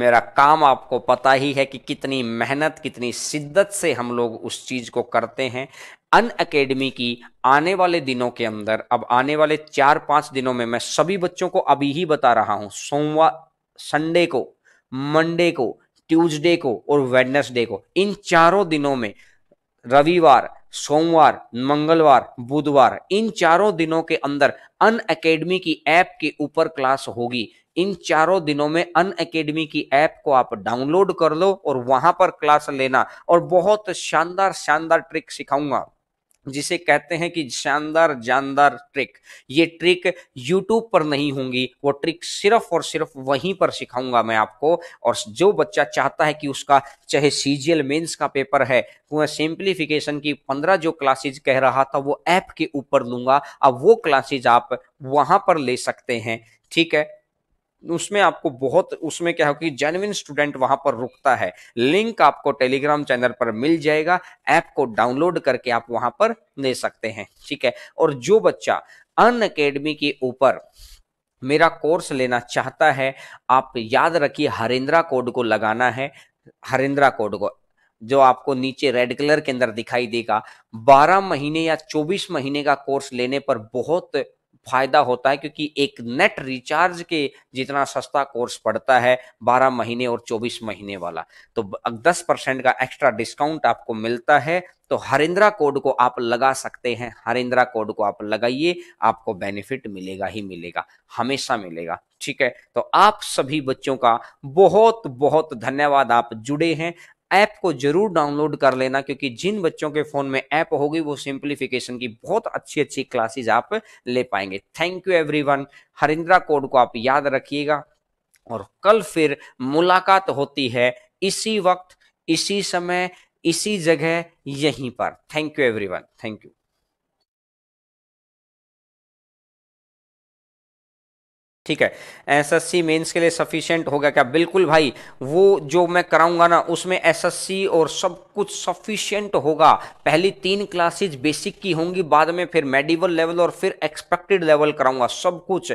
मेरा काम आपको पता ही है कि कितनी मेहनत कितनी शिद्दत से हम लोग उस चीज़ को करते हैं अन अकेडमी की आने वाले दिनों के अंदर अब आने वाले चार पांच दिनों में मैं सभी बच्चों को अभी ही बता रहा हूं सोमवार संडे को मंडे को ट्यूसडे को और वेडनेसडे को इन चारों दिनों में रविवार सोमवार मंगलवार बुधवार इन चारों दिनों के अंदर अन अकेडमी की ऐप के ऊपर क्लास होगी इन चारों दिनों में अन अकेडमी की ऐप को आप डाउनलोड कर लो और वहां पर क्लास लेना और बहुत शानदार शानदार ट्रिक सिखाऊंगा जिसे कहते हैं कि शानदार जानदार ट्रिक ये ट्रिक यूट्यूब पर नहीं होंगी वो ट्रिक सिर्फ और सिर्फ वहीं पर सिखाऊंगा मैं आपको और जो बच्चा चाहता है कि उसका चाहे सीजीएल मेंस का पेपर है वह सिंप्लीफिकेशन की पंद्रह जो क्लासेज कह रहा था वो ऐप के ऊपर लूंगा अब वो क्लासेज आप वहां पर ले सकते हैं ठीक है उसमें आपको बहुत उसमें क्या हो कि जेनविन स्टूडेंट वहां पर रुकता है लिंक आपको टेलीग्राम चैनल पर मिल जाएगा ऐप को डाउनलोड करके आप वहां पर ले सकते हैं ठीक है और जो बच्चा अन अकेडमी के ऊपर मेरा कोर्स लेना चाहता है आप याद रखिए हरिंद्रा कोड को लगाना है हरिंद्रा कोड को जो आपको नीचे रेड कलर के अंदर दिखाई देगा 12 महीने या 24 महीने का कोर्स लेने पर बहुत फायदा होता है क्योंकि एक नेट रिचार्ज के जितना सस्ता कोर्स पड़ता है बारह महीने और चौबीस महीने वाला तो दस परसेंट का एक्स्ट्रा डिस्काउंट आपको मिलता है तो हरिंद्रा कोड को आप लगा सकते हैं हरिंद्रा कोड को आप लगाइए आपको बेनिफिट मिलेगा ही मिलेगा हमेशा मिलेगा ठीक है तो आप सभी बच्चों का बहुत बहुत धन्यवाद आप जुड़े हैं ऐप को जरूर डाउनलोड कर लेना क्योंकि जिन बच्चों के फ़ोन में ऐप होगी वो सिंप्लीफिकेशन की बहुत अच्छी अच्छी क्लासेज आप ले पाएंगे thank you everyone Harindra code को आप याद रखिएगा और कल फिर मुलाकात होती है इसी वक्त इसी समय इसी जगह यहीं पर thank you everyone thank you ठीक है एसएससी मेंस के लिए सफिशियंट होगा क्या बिल्कुल भाई वो जो मैं कराऊंगा ना उसमें एसएससी और सब कुछ सफिशियंट होगा पहली तीन क्लासेज बेसिक की होंगी बाद में फिर मेडिवल लेवल और फिर एक्सपेक्टेड लेवल कराऊंगा सब कुछ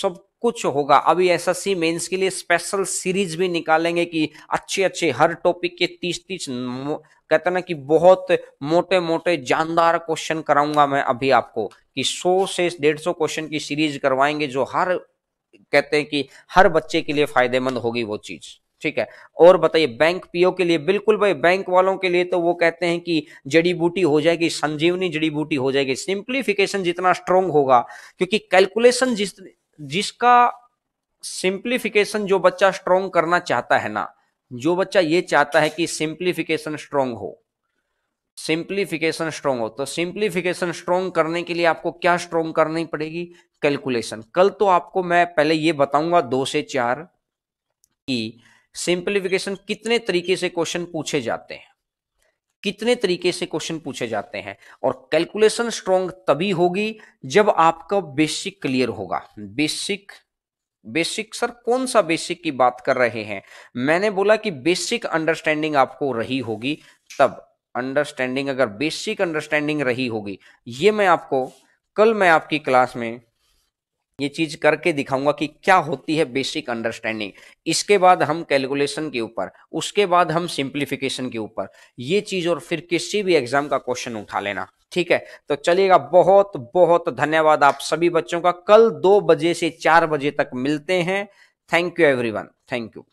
सब कुछ होगा अभी एसएससी मेंस के लिए स्पेशल सीरीज भी निकालेंगे कि अच्छे अच्छे हर टॉपिक के तीस तीस कहते ना कि बहुत मोटे मोटे जानदार क्वेश्चन कराऊंगा मैं अभी आपको कि 100 से 150 क्वेश्चन की सीरीज करवाएंगे जो हर कहते हैं कि हर बच्चे के लिए फायदेमंद होगी वो चीज ठीक है और बताइए बैंक पीओ के लिए बिल्कुल भाई बैंक वालों के लिए तो वो कहते हैं कि जड़ी बूटी हो जाएगी संजीवनी जड़ी बूटी हो जाएगी सिंप्लीफिकेशन जितना स्ट्रोंग होगा क्योंकि कैलकुलेशन जिस जिसका सिंप्लीफिकेशन जो बच्चा स्ट्रोंग करना चाहता है ना जो बच्चा ये चाहता है कि सिंप्लीफिकेशन स्ट्रोंग हो सिंप्लीफिकेशन स्ट्रॉन्ग हो तो सिंप्लीफिकेशन स्ट्रॉन्ग करने के लिए आपको क्या स्ट्रॉन्ग करनी पड़ेगी कैलकुलेशन कल तो आपको मैं पहले ये बताऊंगा दो से चार कि e। सिंप्लीफिकेशन कितने तरीके से क्वेश्चन पूछे जाते हैं कितने तरीके से क्वेश्चन पूछे जाते हैं और कैलकुलेशन स्ट्रॉन्ग तभी होगी जब आपका बेसिक क्लियर होगा बेसिक बेसिक सर कौन सा बेसिक की बात कर रहे हैं मैंने बोला कि बेसिक अंडरस्टैंडिंग आपको रही होगी तब अंडरस्टैंडिंग अगर बेसिक अंडरस्टैंडिंग रही होगी ये मैं आपको कल मैं आपकी क्लास में ये चीज करके दिखाऊंगा कि क्या होती है बेसिक अंडरस्टैंडिंग इसके बाद हम कैलकुलेशन के ऊपर उसके बाद हम सिंप्लीफिकेशन के ऊपर ये चीज और फिर किसी भी एग्जाम का क्वेश्चन उठा लेना ठीक है तो चलिएगा बहुत बहुत धन्यवाद आप सभी बच्चों का कल दो बजे से चार बजे तक मिलते हैं thank you everyone thank you